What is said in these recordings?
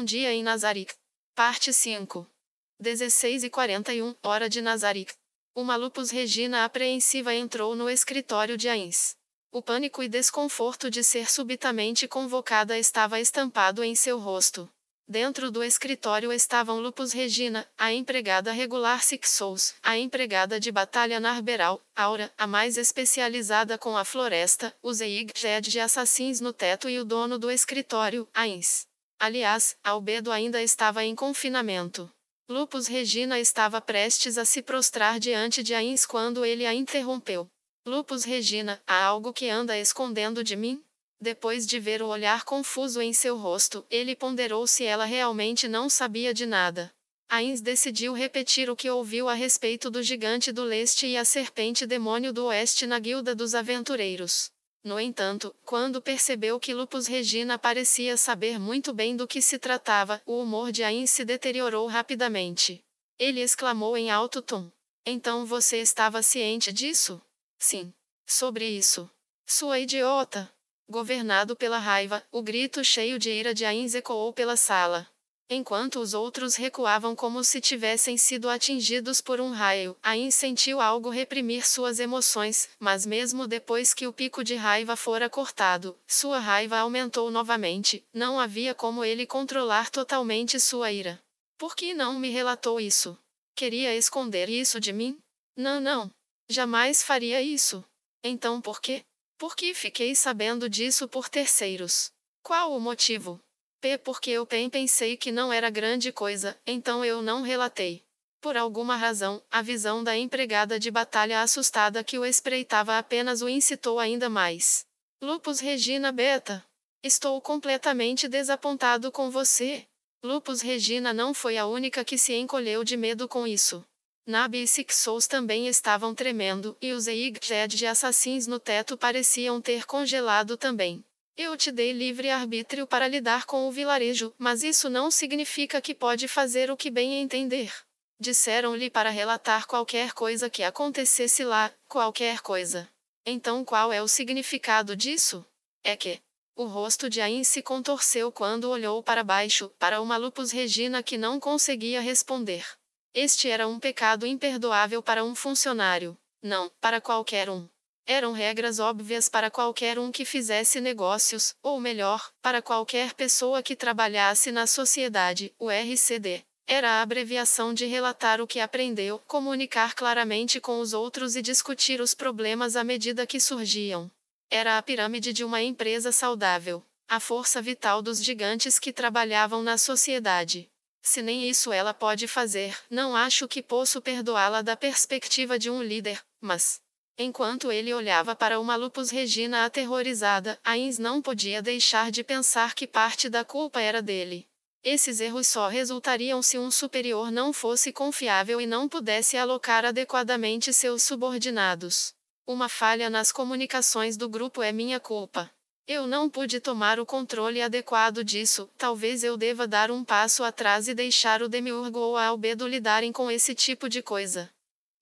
Um dia em Nazarick. Parte 5. 16 e 41, hora de Nazarick. Uma lupus regina apreensiva entrou no escritório de Ains. O pânico e desconforto de ser subitamente convocada estava estampado em seu rosto. Dentro do escritório estavam Lupus Regina, a empregada regular Six Souls, a empregada de batalha Narberal, Aura, a mais especializada com a floresta, o Zeig Jed de assassins no teto e o dono do escritório, Ains. Aliás, Albedo ainda estava em confinamento. Lupus Regina estava prestes a se prostrar diante de Ains quando ele a interrompeu. Lupus Regina, há algo que anda escondendo de mim? Depois de ver o olhar confuso em seu rosto, ele ponderou se ela realmente não sabia de nada. Ains decidiu repetir o que ouviu a respeito do gigante do leste e a serpente demônio do oeste na Guilda dos Aventureiros. No entanto, quando percebeu que Lupus Regina parecia saber muito bem do que se tratava, o humor de Ain se deteriorou rapidamente. Ele exclamou em alto tom: Então você estava ciente disso? Sim. Sobre isso. Sua idiota! Governado pela raiva, o grito cheio de ira de Ains ecoou pela sala. Enquanto os outros recuavam como se tivessem sido atingidos por um raio, Ain sentiu algo reprimir suas emoções, mas mesmo depois que o pico de raiva fora cortado, sua raiva aumentou novamente, não havia como ele controlar totalmente sua ira. Por que não me relatou isso? Queria esconder isso de mim? Não, não. Jamais faria isso. Então por quê? Por que fiquei sabendo disso por terceiros? Qual o motivo? P porque eu pensei que não era grande coisa, então eu não relatei. Por alguma razão, a visão da empregada de batalha assustada que o espreitava apenas o incitou ainda mais. Lupus Regina Beta. Estou completamente desapontado com você. Lupus Regina não foi a única que se encolheu de medo com isso. Nabi e Six Souls também estavam tremendo, e os Eig de assassins no teto pareciam ter congelado também. Eu te dei livre arbítrio para lidar com o vilarejo, mas isso não significa que pode fazer o que bem entender. Disseram-lhe para relatar qualquer coisa que acontecesse lá, qualquer coisa. Então qual é o significado disso? É que o rosto de Ain se contorceu quando olhou para baixo, para uma lupus regina que não conseguia responder. Este era um pecado imperdoável para um funcionário. Não, para qualquer um. Eram regras óbvias para qualquer um que fizesse negócios, ou melhor, para qualquer pessoa que trabalhasse na sociedade, o RCD. Era a abreviação de relatar o que aprendeu, comunicar claramente com os outros e discutir os problemas à medida que surgiam. Era a pirâmide de uma empresa saudável, a força vital dos gigantes que trabalhavam na sociedade. Se nem isso ela pode fazer, não acho que posso perdoá-la da perspectiva de um líder, mas Enquanto ele olhava para uma lupus regina aterrorizada, Ains não podia deixar de pensar que parte da culpa era dele. Esses erros só resultariam se um superior não fosse confiável e não pudesse alocar adequadamente seus subordinados. Uma falha nas comunicações do grupo é minha culpa. Eu não pude tomar o controle adequado disso, talvez eu deva dar um passo atrás e deixar o Demiurgo ou a Albedo lidarem com esse tipo de coisa.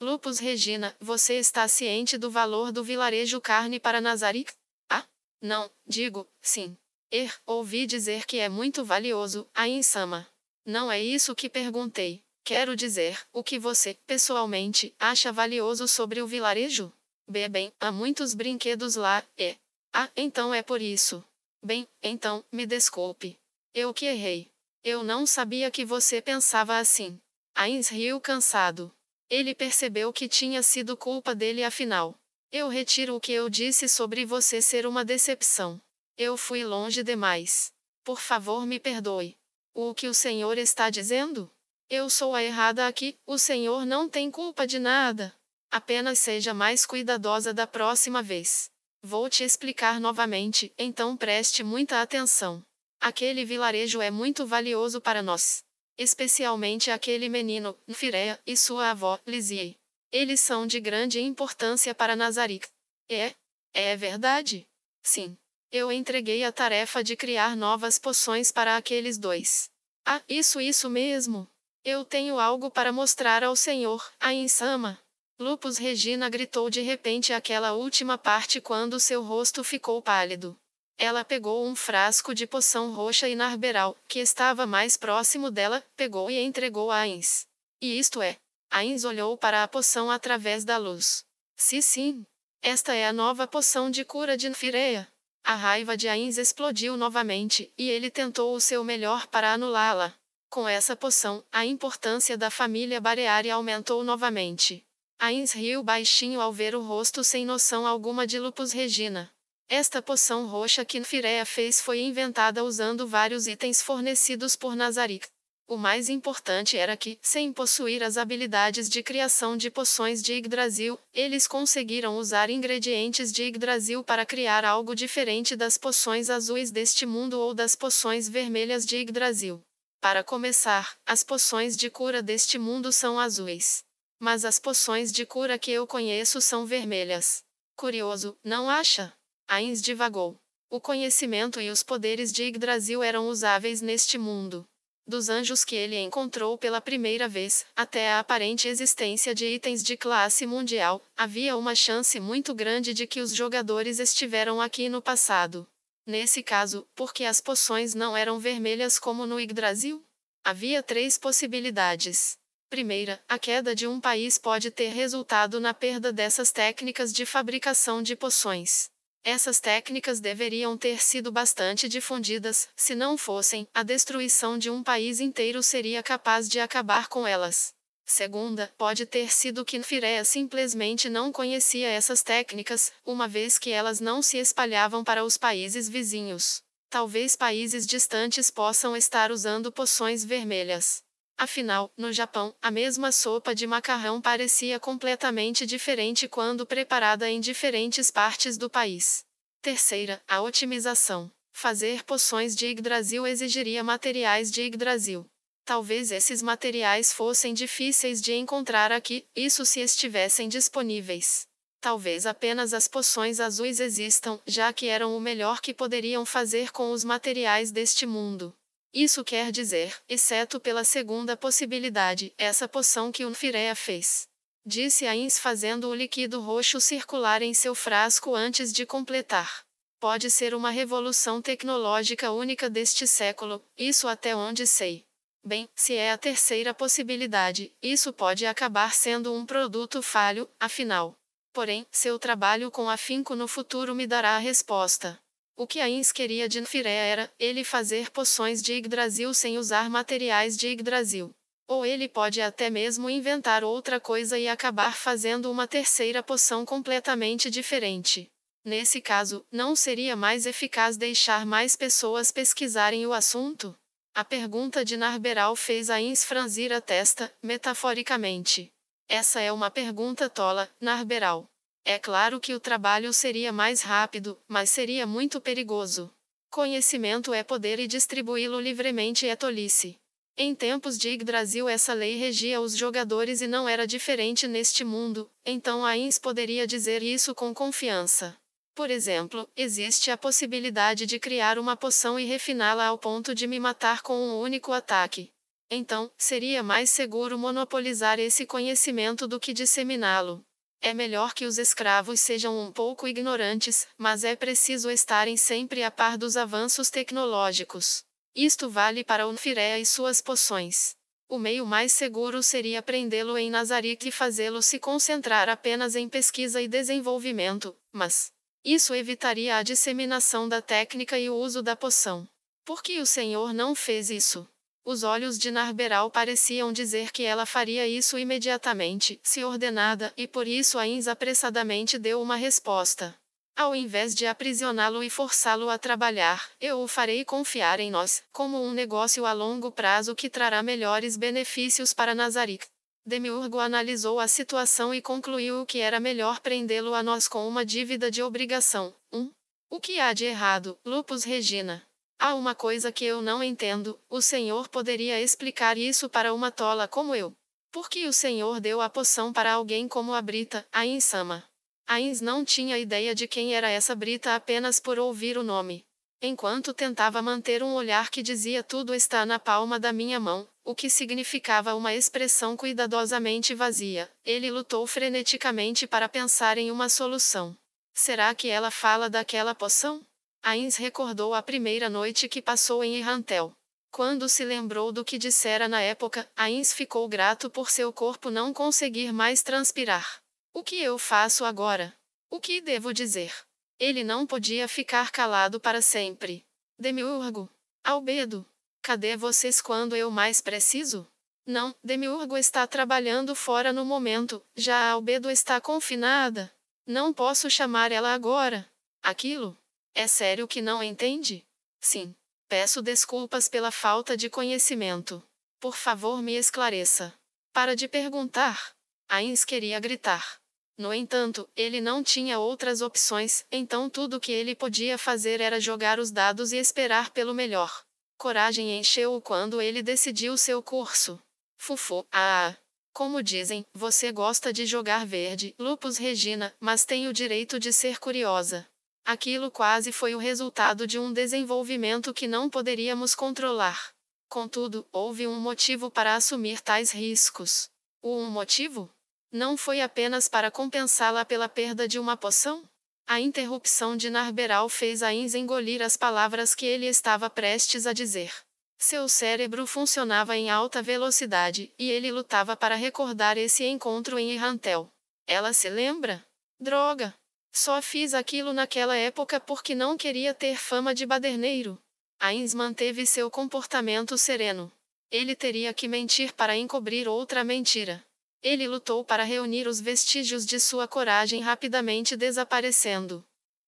Lupus Regina, você está ciente do valor do vilarejo carne para Nazarick? Ah, não, digo, sim. Er, ouvi dizer que é muito valioso, a insama. Não é isso que perguntei. Quero dizer, o que você, pessoalmente, acha valioso sobre o vilarejo? Bebem, bem, há muitos brinquedos lá, é. Ah, então é por isso. Bem, então, me desculpe. Eu que errei. Eu não sabia que você pensava assim. Ains riu cansado. Ele percebeu que tinha sido culpa dele afinal. Eu retiro o que eu disse sobre você ser uma decepção. Eu fui longe demais. Por favor, me perdoe. O que o senhor está dizendo? Eu sou a errada aqui, o senhor não tem culpa de nada. Apenas seja mais cuidadosa da próxima vez. Vou te explicar novamente, então preste muita atenção. Aquele vilarejo é muito valioso para nós especialmente aquele menino, Firea, e sua avó, Lizzie. Eles são de grande importância para Nazarick. É? É verdade? Sim. Eu entreguei a tarefa de criar novas poções para aqueles dois. Ah, isso, isso mesmo. Eu tenho algo para mostrar ao senhor, a insama. Lupus Regina gritou de repente aquela última parte quando seu rosto ficou pálido. Ela pegou um frasco de poção roxa e narberal, que estava mais próximo dela, pegou e entregou a Ains. E isto é. Ains olhou para a poção através da luz. Se sim, esta é a nova poção de cura de Nfireia. A raiva de Ains explodiu novamente, e ele tentou o seu melhor para anulá-la. Com essa poção, a importância da família Bareari aumentou novamente. Ains riu baixinho ao ver o rosto sem noção alguma de Lupus Regina. Esta poção roxa que Nfireia fez foi inventada usando vários itens fornecidos por Nazarick. O mais importante era que, sem possuir as habilidades de criação de poções de Yggdrasil, eles conseguiram usar ingredientes de Yggdrasil para criar algo diferente das poções azuis deste mundo ou das poções vermelhas de Yggdrasil. Para começar, as poções de cura deste mundo são azuis. Mas as poções de cura que eu conheço são vermelhas. Curioso, não acha? Ains divagou. O conhecimento e os poderes de Yggdrasil eram usáveis neste mundo. Dos anjos que ele encontrou pela primeira vez, até a aparente existência de itens de classe mundial, havia uma chance muito grande de que os jogadores estiveram aqui no passado. Nesse caso, porque as poções não eram vermelhas como no Yggdrasil? Havia três possibilidades. Primeira, a queda de um país pode ter resultado na perda dessas técnicas de fabricação de poções. Essas técnicas deveriam ter sido bastante difundidas, se não fossem, a destruição de um país inteiro seria capaz de acabar com elas. Segunda, pode ter sido que Firea simplesmente não conhecia essas técnicas, uma vez que elas não se espalhavam para os países vizinhos. Talvez países distantes possam estar usando poções vermelhas. Afinal, no Japão, a mesma sopa de macarrão parecia completamente diferente quando preparada em diferentes partes do país. Terceira, a otimização. Fazer poções de Yggdrasil exigiria materiais de Yggdrasil. Talvez esses materiais fossem difíceis de encontrar aqui, isso se estivessem disponíveis. Talvez apenas as poções azuis existam, já que eram o melhor que poderiam fazer com os materiais deste mundo. Isso quer dizer, exceto pela segunda possibilidade, essa poção que o Unfirea fez. Disse Ains fazendo o líquido roxo circular em seu frasco antes de completar. Pode ser uma revolução tecnológica única deste século, isso até onde sei. Bem, se é a terceira possibilidade, isso pode acabar sendo um produto falho, afinal. Porém, seu trabalho com afinco no futuro me dará a resposta. O que Ains queria de Nfiré era ele fazer poções de Yggdrasil sem usar materiais de Yggdrasil. Ou ele pode até mesmo inventar outra coisa e acabar fazendo uma terceira poção completamente diferente. Nesse caso, não seria mais eficaz deixar mais pessoas pesquisarem o assunto? A pergunta de Narberal fez Ains franzir a testa, metaforicamente. Essa é uma pergunta tola, Narberal. É claro que o trabalho seria mais rápido, mas seria muito perigoso. Conhecimento é poder e distribuí-lo livremente é tolice. Em tempos de Yggdrasil essa lei regia os jogadores e não era diferente neste mundo, então Ains poderia dizer isso com confiança. Por exemplo, existe a possibilidade de criar uma poção e refiná-la ao ponto de me matar com um único ataque. Então, seria mais seguro monopolizar esse conhecimento do que disseminá-lo. É melhor que os escravos sejam um pouco ignorantes, mas é preciso estarem sempre a par dos avanços tecnológicos. Isto vale para Onfirea e suas poções. O meio mais seguro seria prendê-lo em Nazarick e fazê-lo se concentrar apenas em pesquisa e desenvolvimento, mas isso evitaria a disseminação da técnica e o uso da poção. Por que o Senhor não fez isso? Os olhos de Narberal pareciam dizer que ela faria isso imediatamente, se ordenada, e por isso Ains apressadamente deu uma resposta. Ao invés de aprisioná-lo e forçá-lo a trabalhar, eu o farei confiar em nós, como um negócio a longo prazo que trará melhores benefícios para Nazarick. Demiurgo analisou a situação e concluiu que era melhor prendê-lo a nós com uma dívida de obrigação. 1. Um. O que há de errado, Lupus Regina? Há uma coisa que eu não entendo: o Senhor poderia explicar isso para uma tola como eu. Por que o Senhor deu a poção para alguém como a Brita, a Insama? Ains não tinha ideia de quem era essa Brita apenas por ouvir o nome. Enquanto tentava manter um olhar que dizia tudo está na palma da minha mão, o que significava uma expressão cuidadosamente vazia, ele lutou freneticamente para pensar em uma solução. Será que ela fala daquela poção? Ains recordou a primeira noite que passou em Errantel. Quando se lembrou do que dissera na época, Ains ficou grato por seu corpo não conseguir mais transpirar. O que eu faço agora? O que devo dizer? Ele não podia ficar calado para sempre. Demiurgo. Albedo. Cadê vocês quando eu mais preciso? Não, Demiurgo está trabalhando fora no momento, já Albedo está confinada. Não posso chamar ela agora. Aquilo. É sério que não entende? Sim. Peço desculpas pela falta de conhecimento. Por favor, me esclareça. Para de perguntar. Ains queria gritar. No entanto, ele não tinha outras opções, então tudo que ele podia fazer era jogar os dados e esperar pelo melhor. Coragem encheu-o quando ele decidiu seu curso. Fufu, ah, ah! Como dizem, você gosta de jogar verde, Lupus Regina, mas tem o direito de ser curiosa. Aquilo quase foi o resultado de um desenvolvimento que não poderíamos controlar. Contudo, houve um motivo para assumir tais riscos. O um motivo? Não foi apenas para compensá-la pela perda de uma poção? A interrupção de Narberal fez Inz engolir as palavras que ele estava prestes a dizer. Seu cérebro funcionava em alta velocidade, e ele lutava para recordar esse encontro em Irantel. Ela se lembra? Droga! Só fiz aquilo naquela época porque não queria ter fama de baderneiro. Ains manteve seu comportamento sereno. Ele teria que mentir para encobrir outra mentira. Ele lutou para reunir os vestígios de sua coragem rapidamente desaparecendo.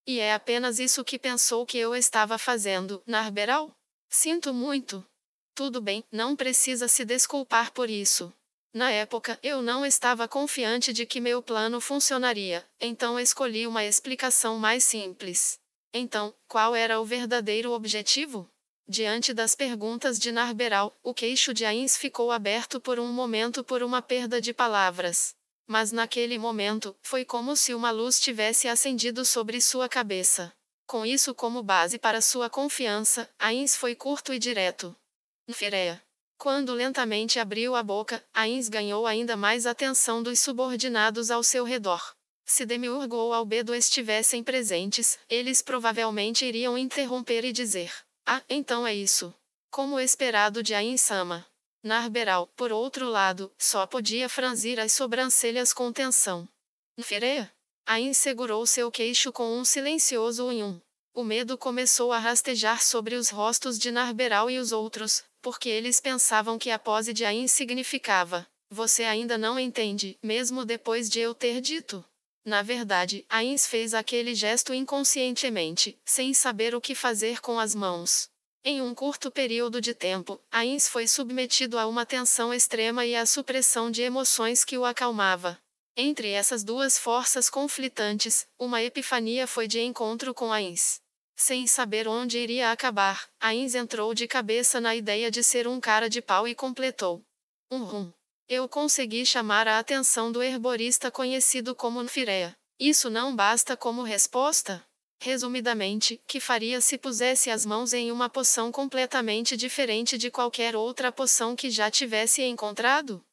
E é apenas isso que pensou que eu estava fazendo, Narberal? Sinto muito. Tudo bem, não precisa se desculpar por isso. Na época, eu não estava confiante de que meu plano funcionaria, então escolhi uma explicação mais simples. Então, qual era o verdadeiro objetivo? Diante das perguntas de Narberal, o queixo de Ains ficou aberto por um momento por uma perda de palavras. Mas naquele momento, foi como se uma luz tivesse acendido sobre sua cabeça. Com isso como base para sua confiança, Ains foi curto e direto. Firea. Quando lentamente abriu a boca, Ains ganhou ainda mais atenção dos subordinados ao seu redor. Se Demiurgo ou Albedo estivessem presentes, eles provavelmente iriam interromper e dizer: Ah, então é isso. Como esperado de Ainsama. Narberal, por outro lado, só podia franzir as sobrancelhas com tensão. Nferê? Ain segurou seu queixo com um silencioso unhum. O medo começou a rastejar sobre os rostos de Narberal e os outros, porque eles pensavam que a pose de Ain significava: Você ainda não entende, mesmo depois de eu ter dito. Na verdade, Ains fez aquele gesto inconscientemente, sem saber o que fazer com as mãos. Em um curto período de tempo, Ains foi submetido a uma tensão extrema e à supressão de emoções que o acalmava. Entre essas duas forças conflitantes, uma epifania foi de encontro com Ains. Sem saber onde iria acabar, Ains entrou de cabeça na ideia de ser um cara de pau e completou. Um rum. Eu consegui chamar a atenção do herborista conhecido como Nfireia. Isso não basta como resposta? Resumidamente, que faria se pusesse as mãos em uma poção completamente diferente de qualquer outra poção que já tivesse encontrado?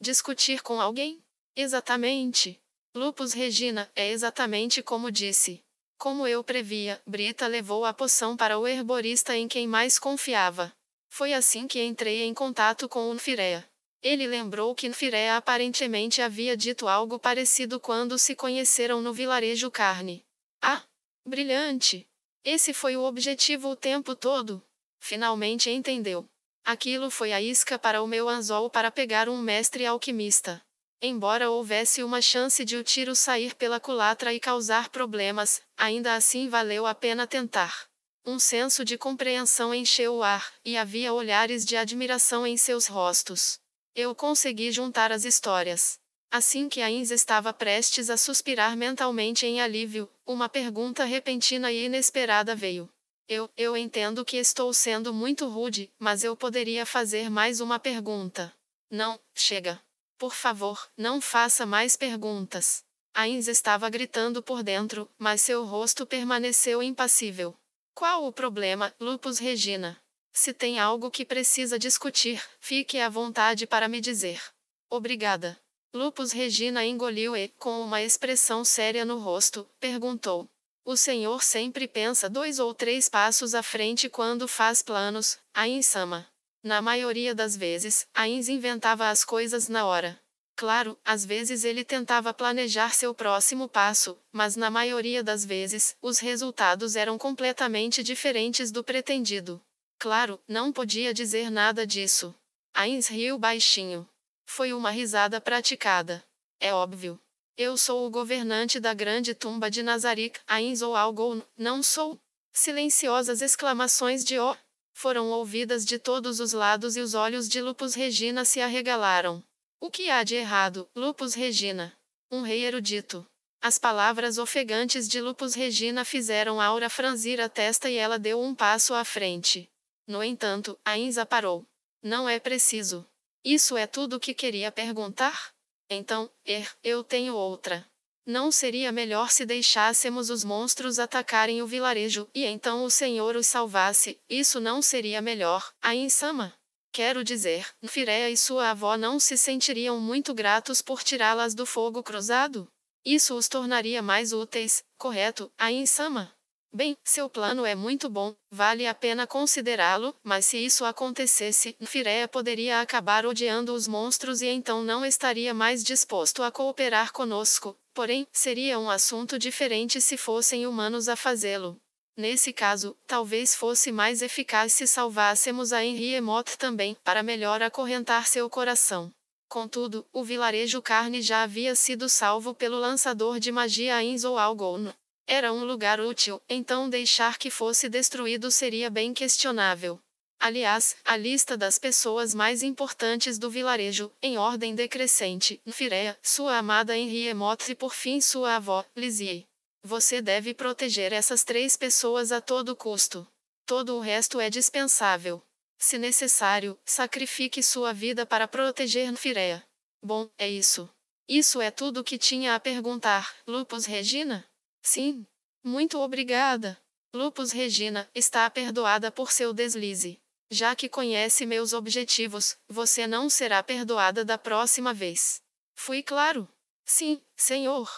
Discutir com alguém? Exatamente. Lupus Regina, é exatamente como disse. Como eu previa, Brita levou a poção para o herborista em quem mais confiava. Foi assim que entrei em contato com o Unfirea. Ele lembrou que Unfirea aparentemente havia dito algo parecido quando se conheceram no vilarejo Carne. Ah! Brilhante! Esse foi o objetivo o tempo todo. Finalmente entendeu. Aquilo foi a isca para o meu anzol para pegar um mestre alquimista. Embora houvesse uma chance de o tiro sair pela culatra e causar problemas, ainda assim valeu a pena tentar. Um senso de compreensão encheu o ar, e havia olhares de admiração em seus rostos. Eu consegui juntar as histórias. Assim que Ains estava prestes a suspirar mentalmente em alívio, uma pergunta repentina e inesperada veio. Eu, eu entendo que estou sendo muito rude, mas eu poderia fazer mais uma pergunta. Não, chega. Por favor, não faça mais perguntas. Ains estava gritando por dentro, mas seu rosto permaneceu impassível. Qual o problema, Lupus Regina? Se tem algo que precisa discutir, fique à vontade para me dizer. Obrigada. Lupus Regina engoliu e, com uma expressão séria no rosto, perguntou. O senhor sempre pensa dois ou três passos à frente quando faz planos, Ainsama. Na maioria das vezes, Ains inventava as coisas na hora. Claro, às vezes ele tentava planejar seu próximo passo, mas na maioria das vezes, os resultados eram completamente diferentes do pretendido. Claro, não podia dizer nada disso. Ains riu baixinho. Foi uma risada praticada. É óbvio. Eu sou o governante da grande tumba de Nazarick, Ains ou algo, não sou. Silenciosas exclamações de Oh foram ouvidas de todos os lados e os olhos de Lupus Regina se arregalaram. O que há de errado, Lupus Regina? Um rei erudito. As palavras ofegantes de Lupus Regina fizeram Aura franzir a testa e ela deu um passo à frente. No entanto, a Inza parou. Não é preciso. Isso é tudo o que queria perguntar? Então, er, eu tenho outra. Não seria melhor se deixássemos os monstros atacarem o vilarejo, e então o Senhor os salvasse? Isso não seria melhor, a insama? Quero dizer, Firea e sua avó não se sentiriam muito gratos por tirá-las do fogo cruzado? Isso os tornaria mais úteis, correto, a insama? Bem, seu plano é muito bom, vale a pena considerá-lo, mas se isso acontecesse, Firea poderia acabar odiando os monstros e então não estaria mais disposto a cooperar conosco, porém, seria um assunto diferente se fossem humanos a fazê-lo. Nesse caso, talvez fosse mais eficaz se salvássemos a Henriemot também, para melhor acorrentar seu coração. Contudo, o vilarejo Carne já havia sido salvo pelo lançador de magia ou Algon. Era um lugar útil, então deixar que fosse destruído seria bem questionável. Aliás, a lista das pessoas mais importantes do vilarejo, em ordem decrescente, Firea, sua amada Henri e por fim sua avó, Lizzie. Você deve proteger essas três pessoas a todo custo. Todo o resto é dispensável. Se necessário, sacrifique sua vida para proteger Firea. Bom, é isso. Isso é tudo que tinha a perguntar, Lupus Regina? Sim, muito obrigada. Lupus Regina está perdoada por seu deslize. Já que conhece meus objetivos, você não será perdoada da próxima vez. Fui claro? Sim, senhor.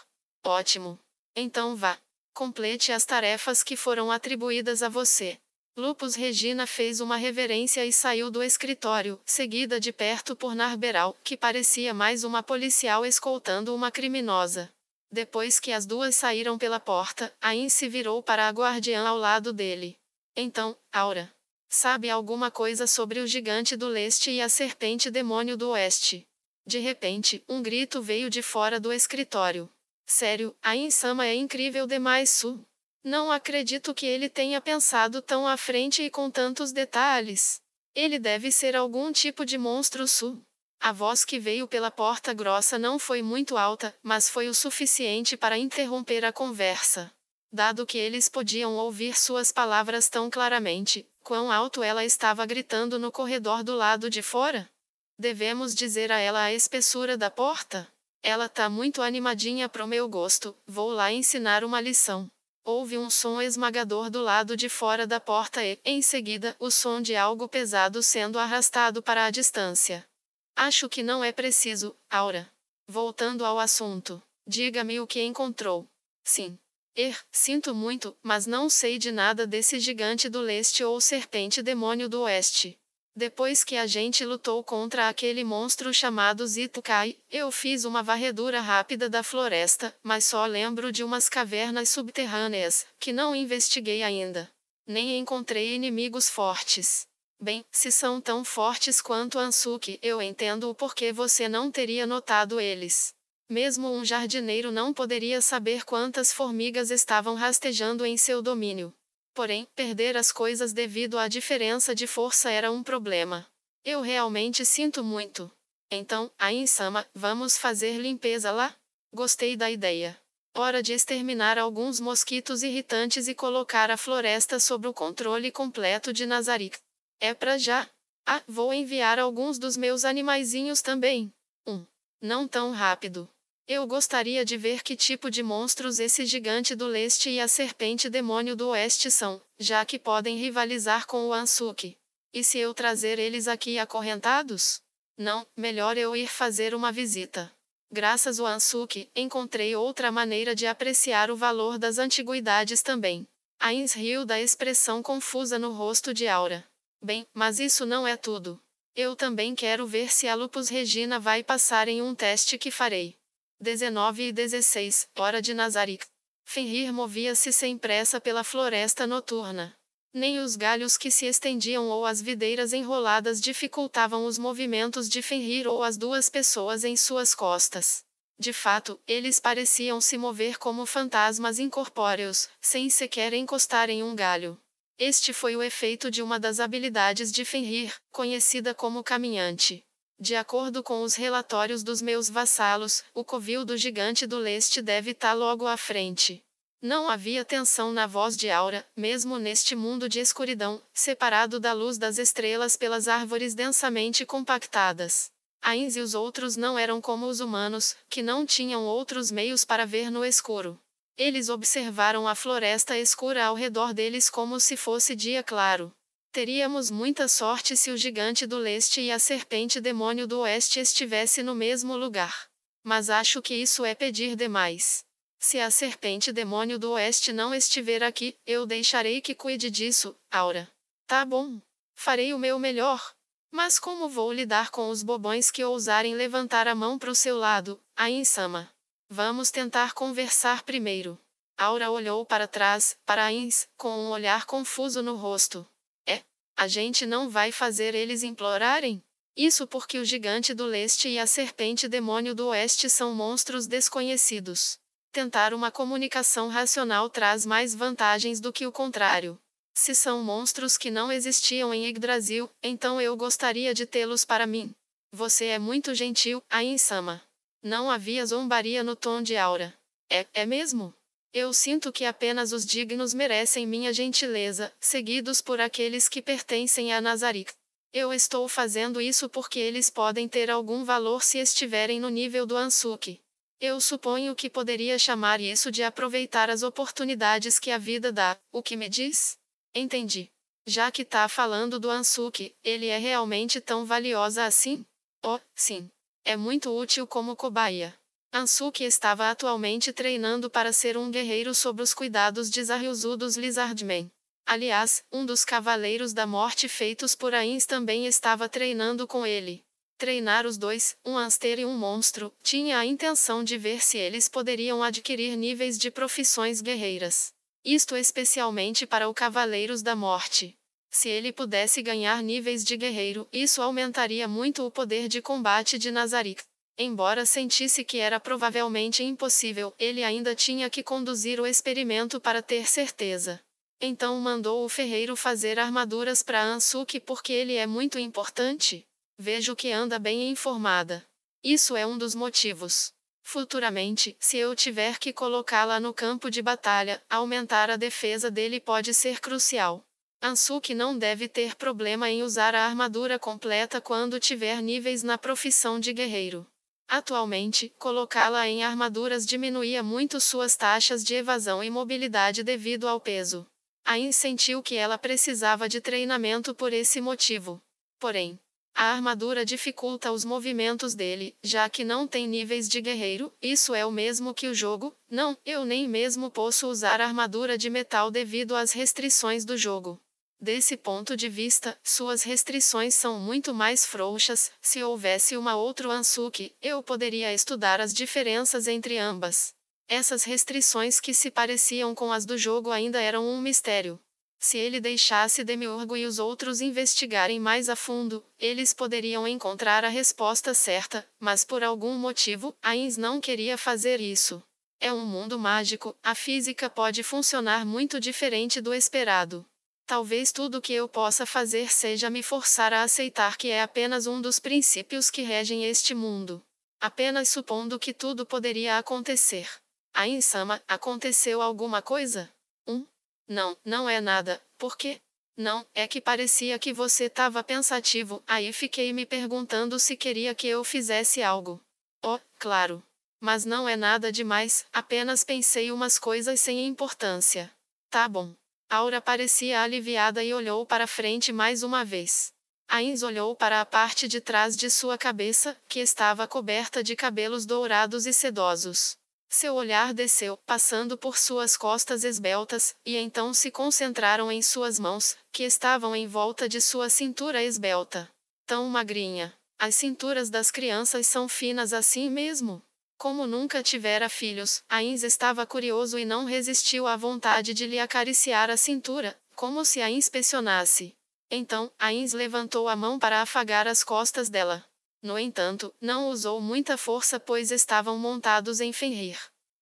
Ótimo. Então vá. Complete as tarefas que foram atribuídas a você. Lupus Regina fez uma reverência e saiu do escritório, seguida de perto por Narberal, que parecia mais uma policial escoltando uma criminosa. Depois que as duas saíram pela porta, Ain se virou para a guardiã ao lado dele. Então, Aura. Sabe alguma coisa sobre o gigante do leste e a serpente demônio do oeste? De repente, um grito veio de fora do escritório. Sério, Ainsama é incrível demais, Su. Não acredito que ele tenha pensado tão à frente e com tantos detalhes. Ele deve ser algum tipo de monstro Su. A voz que veio pela porta grossa não foi muito alta, mas foi o suficiente para interromper a conversa. Dado que eles podiam ouvir suas palavras tão claramente, quão alto ela estava gritando no corredor do lado de fora? Devemos dizer a ela a espessura da porta? Ela tá muito animadinha pro meu gosto, vou lá ensinar uma lição. Houve um som esmagador do lado de fora da porta e, em seguida, o som de algo pesado sendo arrastado para a distância. Acho que não é preciso, Aura. Voltando ao assunto. Diga-me o que encontrou. Sim. Er, sinto muito, mas não sei de nada desse gigante do leste ou serpente demônio do oeste. Depois que a gente lutou contra aquele monstro chamado Zitukai, eu fiz uma varredura rápida da floresta, mas só lembro de umas cavernas subterrâneas, que não investiguei ainda. Nem encontrei inimigos fortes. Bem, se são tão fortes quanto Ansuki, eu entendo o porquê você não teria notado eles. Mesmo um jardineiro não poderia saber quantas formigas estavam rastejando em seu domínio. Porém, perder as coisas devido à diferença de força era um problema. Eu realmente sinto muito. Então, a sama, vamos fazer limpeza lá? Gostei da ideia. Hora de exterminar alguns mosquitos irritantes e colocar a floresta sob o controle completo de Nazarick. É pra já. Ah, vou enviar alguns dos meus animaizinhos também. Um. Não tão rápido. Eu gostaria de ver que tipo de monstros esse gigante do leste e a serpente demônio do oeste são, já que podem rivalizar com o Ansuki. E se eu trazer eles aqui acorrentados? Não, melhor eu ir fazer uma visita. Graças ao Ansuki, encontrei outra maneira de apreciar o valor das antiguidades também. Ains riu da expressão confusa no rosto de Aura. Bem, mas isso não é tudo. Eu também quero ver se a lupus regina vai passar em um teste que farei. 19 e 16, hora de Nazarick. Fenrir movia-se sem pressa pela floresta noturna. Nem os galhos que se estendiam ou as videiras enroladas dificultavam os movimentos de Fenrir ou as duas pessoas em suas costas. De fato, eles pareciam se mover como fantasmas incorpóreos, sem sequer encostar em um galho. Este foi o efeito de uma das habilidades de Fenrir, conhecida como caminhante. De acordo com os relatórios dos meus vassalos, o covil do gigante do leste deve estar tá logo à frente. Não havia tensão na voz de Aura, mesmo neste mundo de escuridão, separado da luz das estrelas pelas árvores densamente compactadas. Ains e os outros não eram como os humanos, que não tinham outros meios para ver no escuro. Eles observaram a floresta escura ao redor deles como se fosse dia claro. Teríamos muita sorte se o gigante do leste e a serpente demônio do oeste estivessem no mesmo lugar. Mas acho que isso é pedir demais. Se a serpente demônio do oeste não estiver aqui, eu deixarei que cuide disso, Aura. Tá bom. Farei o meu melhor. Mas como vou lidar com os bobões que ousarem levantar a mão para o seu lado, a insama? Vamos tentar conversar primeiro. Aura olhou para trás, para Ains, com um olhar confuso no rosto. É, a gente não vai fazer eles implorarem? Isso porque o gigante do leste e a serpente demônio do oeste são monstros desconhecidos. Tentar uma comunicação racional traz mais vantagens do que o contrário. Se são monstros que não existiam em Yggdrasil, então eu gostaria de tê-los para mim. Você é muito gentil, Ainsama. Não havia zombaria no tom de Aura. É, é mesmo? Eu sinto que apenas os dignos merecem minha gentileza, seguidos por aqueles que pertencem a Nazarick. Eu estou fazendo isso porque eles podem ter algum valor se estiverem no nível do Ansuki. Eu suponho que poderia chamar isso de aproveitar as oportunidades que a vida dá, o que me diz? Entendi. Já que tá falando do Ansuki, ele é realmente tão valiosa assim? Oh, sim. É muito útil como cobaia. Ansuki estava atualmente treinando para ser um guerreiro sob os cuidados de Zaryuzu dos Lizardmen. Aliás, um dos Cavaleiros da Morte feitos por Ains também estava treinando com ele. Treinar os dois, um Anster e um monstro, tinha a intenção de ver se eles poderiam adquirir níveis de profissões guerreiras. Isto especialmente para o Cavaleiros da Morte. Se ele pudesse ganhar níveis de guerreiro, isso aumentaria muito o poder de combate de Nazarick. Embora sentisse que era provavelmente impossível, ele ainda tinha que conduzir o experimento para ter certeza. Então mandou o ferreiro fazer armaduras para Ansuki porque ele é muito importante? Vejo que anda bem informada. Isso é um dos motivos. Futuramente, se eu tiver que colocá-la no campo de batalha, aumentar a defesa dele pode ser crucial. Ansuki não deve ter problema em usar a armadura completa quando tiver níveis na profissão de guerreiro. Atualmente, colocá-la em armaduras diminuía muito suas taxas de evasão e mobilidade devido ao peso. Ain sentiu que ela precisava de treinamento por esse motivo. Porém, a armadura dificulta os movimentos dele, já que não tem níveis de guerreiro, isso é o mesmo que o jogo. Não, eu nem mesmo posso usar armadura de metal devido às restrições do jogo. Desse ponto de vista, suas restrições são muito mais frouxas. Se houvesse uma outra Ansuki, eu poderia estudar as diferenças entre ambas. Essas restrições que se pareciam com as do jogo ainda eram um mistério. Se ele deixasse Demiurgo e os outros investigarem mais a fundo, eles poderiam encontrar a resposta certa, mas por algum motivo, Ains não queria fazer isso. É um mundo mágico, a física pode funcionar muito diferente do esperado. Talvez tudo o que eu possa fazer seja me forçar a aceitar que é apenas um dos princípios que regem este mundo. Apenas supondo que tudo poderia acontecer. A insama, aconteceu alguma coisa? Um? Não, não é nada. Por quê? Não, é que parecia que você estava pensativo, aí fiquei me perguntando se queria que eu fizesse algo. Oh, claro. Mas não é nada demais, apenas pensei umas coisas sem importância. Tá bom. Aura parecia aliviada e olhou para frente mais uma vez. Ains olhou para a parte de trás de sua cabeça, que estava coberta de cabelos dourados e sedosos. Seu olhar desceu, passando por suas costas esbeltas, e então se concentraram em suas mãos, que estavam em volta de sua cintura esbelta. Tão magrinha. As cinturas das crianças são finas assim mesmo. Como nunca tivera filhos, Ains estava curioso e não resistiu à vontade de lhe acariciar a cintura, como se a inspecionasse. Então, Ains levantou a mão para afagar as costas dela. No entanto, não usou muita força pois estavam montados em Fenrir.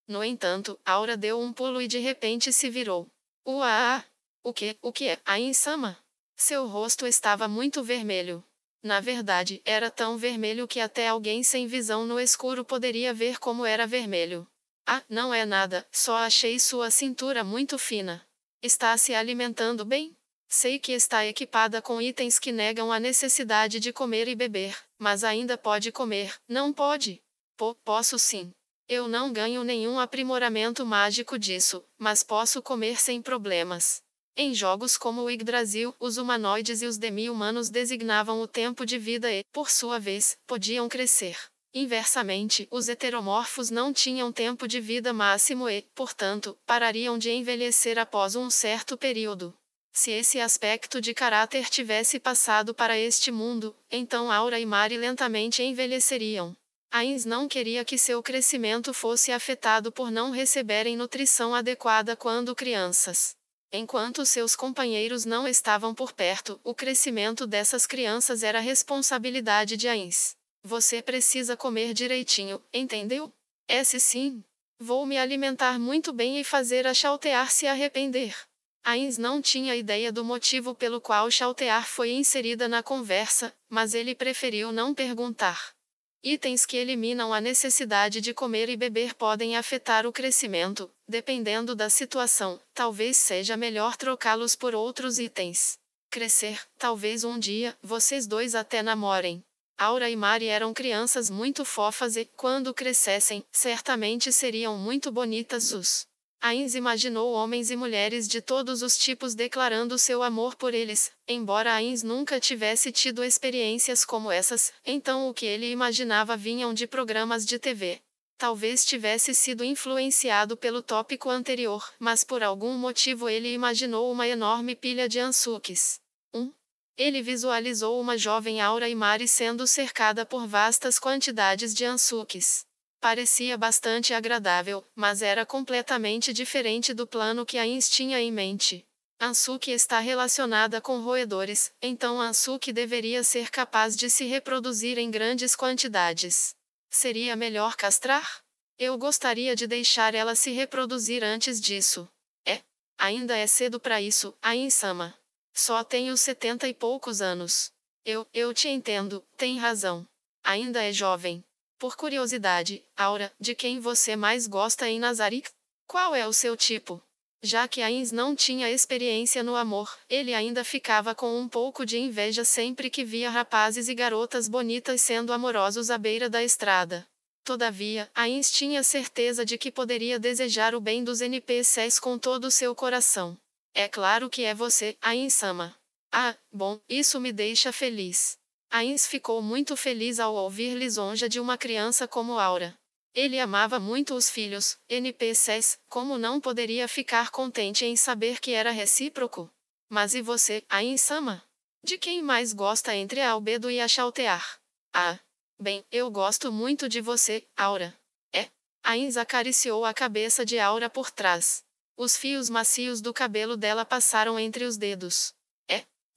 No entanto, Aura deu um pulo e de repente se virou. Uá! O que, o que é, Ainsama? Seu rosto estava muito vermelho. Na verdade, era tão vermelho que até alguém sem visão no escuro poderia ver como era vermelho. Ah, não é nada, só achei sua cintura muito fina. Está se alimentando bem? Sei que está equipada com itens que negam a necessidade de comer e beber, mas ainda pode comer, não pode? Pô, posso sim. Eu não ganho nenhum aprimoramento mágico disso, mas posso comer sem problemas. Em jogos como o Yggdrasil, os humanoides e os demi-humanos designavam o tempo de vida e, por sua vez, podiam crescer. Inversamente, os heteromorfos não tinham tempo de vida máximo e, portanto, parariam de envelhecer após um certo período. Se esse aspecto de caráter tivesse passado para este mundo, então Aura e Mari lentamente envelheceriam. Ains não queria que seu crescimento fosse afetado por não receberem nutrição adequada quando crianças. Enquanto seus companheiros não estavam por perto, o crescimento dessas crianças era responsabilidade de Ains. Você precisa comer direitinho, entendeu? Esse é, sim. Vou me alimentar muito bem e fazer a Chaltear se arrepender. Ains não tinha ideia do motivo pelo qual Chaltear foi inserida na conversa, mas ele preferiu não perguntar. Itens que eliminam a necessidade de comer e beber podem afetar o crescimento, dependendo da situação, talvez seja melhor trocá-los por outros itens. Crescer, talvez um dia, vocês dois até namorem. Aura e Mari eram crianças muito fofas e, quando crescessem, certamente seriam muito bonitas os. Ains imaginou homens e mulheres de todos os tipos declarando seu amor por eles, embora Ainz nunca tivesse tido experiências como essas, então o que ele imaginava vinham de programas de TV. Talvez tivesse sido influenciado pelo tópico anterior, mas por algum motivo ele imaginou uma enorme pilha de ansukis. 1. Um, ele visualizou uma jovem Aura e Mari sendo cercada por vastas quantidades de ansukis. Parecia bastante agradável, mas era completamente diferente do plano que Ains tinha em mente. Ansuki está relacionada com roedores, então Ansuki deveria ser capaz de se reproduzir em grandes quantidades. Seria melhor castrar? Eu gostaria de deixar ela se reproduzir antes disso. É, ainda é cedo para isso, Ainsama. Só tenho setenta e poucos anos. Eu, eu te entendo, tem razão. Ainda é jovem. Por curiosidade, Aura, de quem você mais gosta em Nazarick? Qual é o seu tipo? Já que Ains não tinha experiência no amor, ele ainda ficava com um pouco de inveja sempre que via rapazes e garotas bonitas sendo amorosos à beira da estrada. Todavia, Ains tinha certeza de que poderia desejar o bem dos NPCs com todo o seu coração. É claro que é você, Ainsama. Ah, bom, isso me deixa feliz. Ains ficou muito feliz ao ouvir lisonja de uma criança como Aura. Ele amava muito os filhos, NPCs, como não poderia ficar contente em saber que era recíproco. Mas e você, Ainsama? De quem mais gosta entre a Albedo e a Chaltear? Ah, bem, eu gosto muito de você, Aura. É. Ains acariciou a cabeça de Aura por trás. Os fios macios do cabelo dela passaram entre os dedos.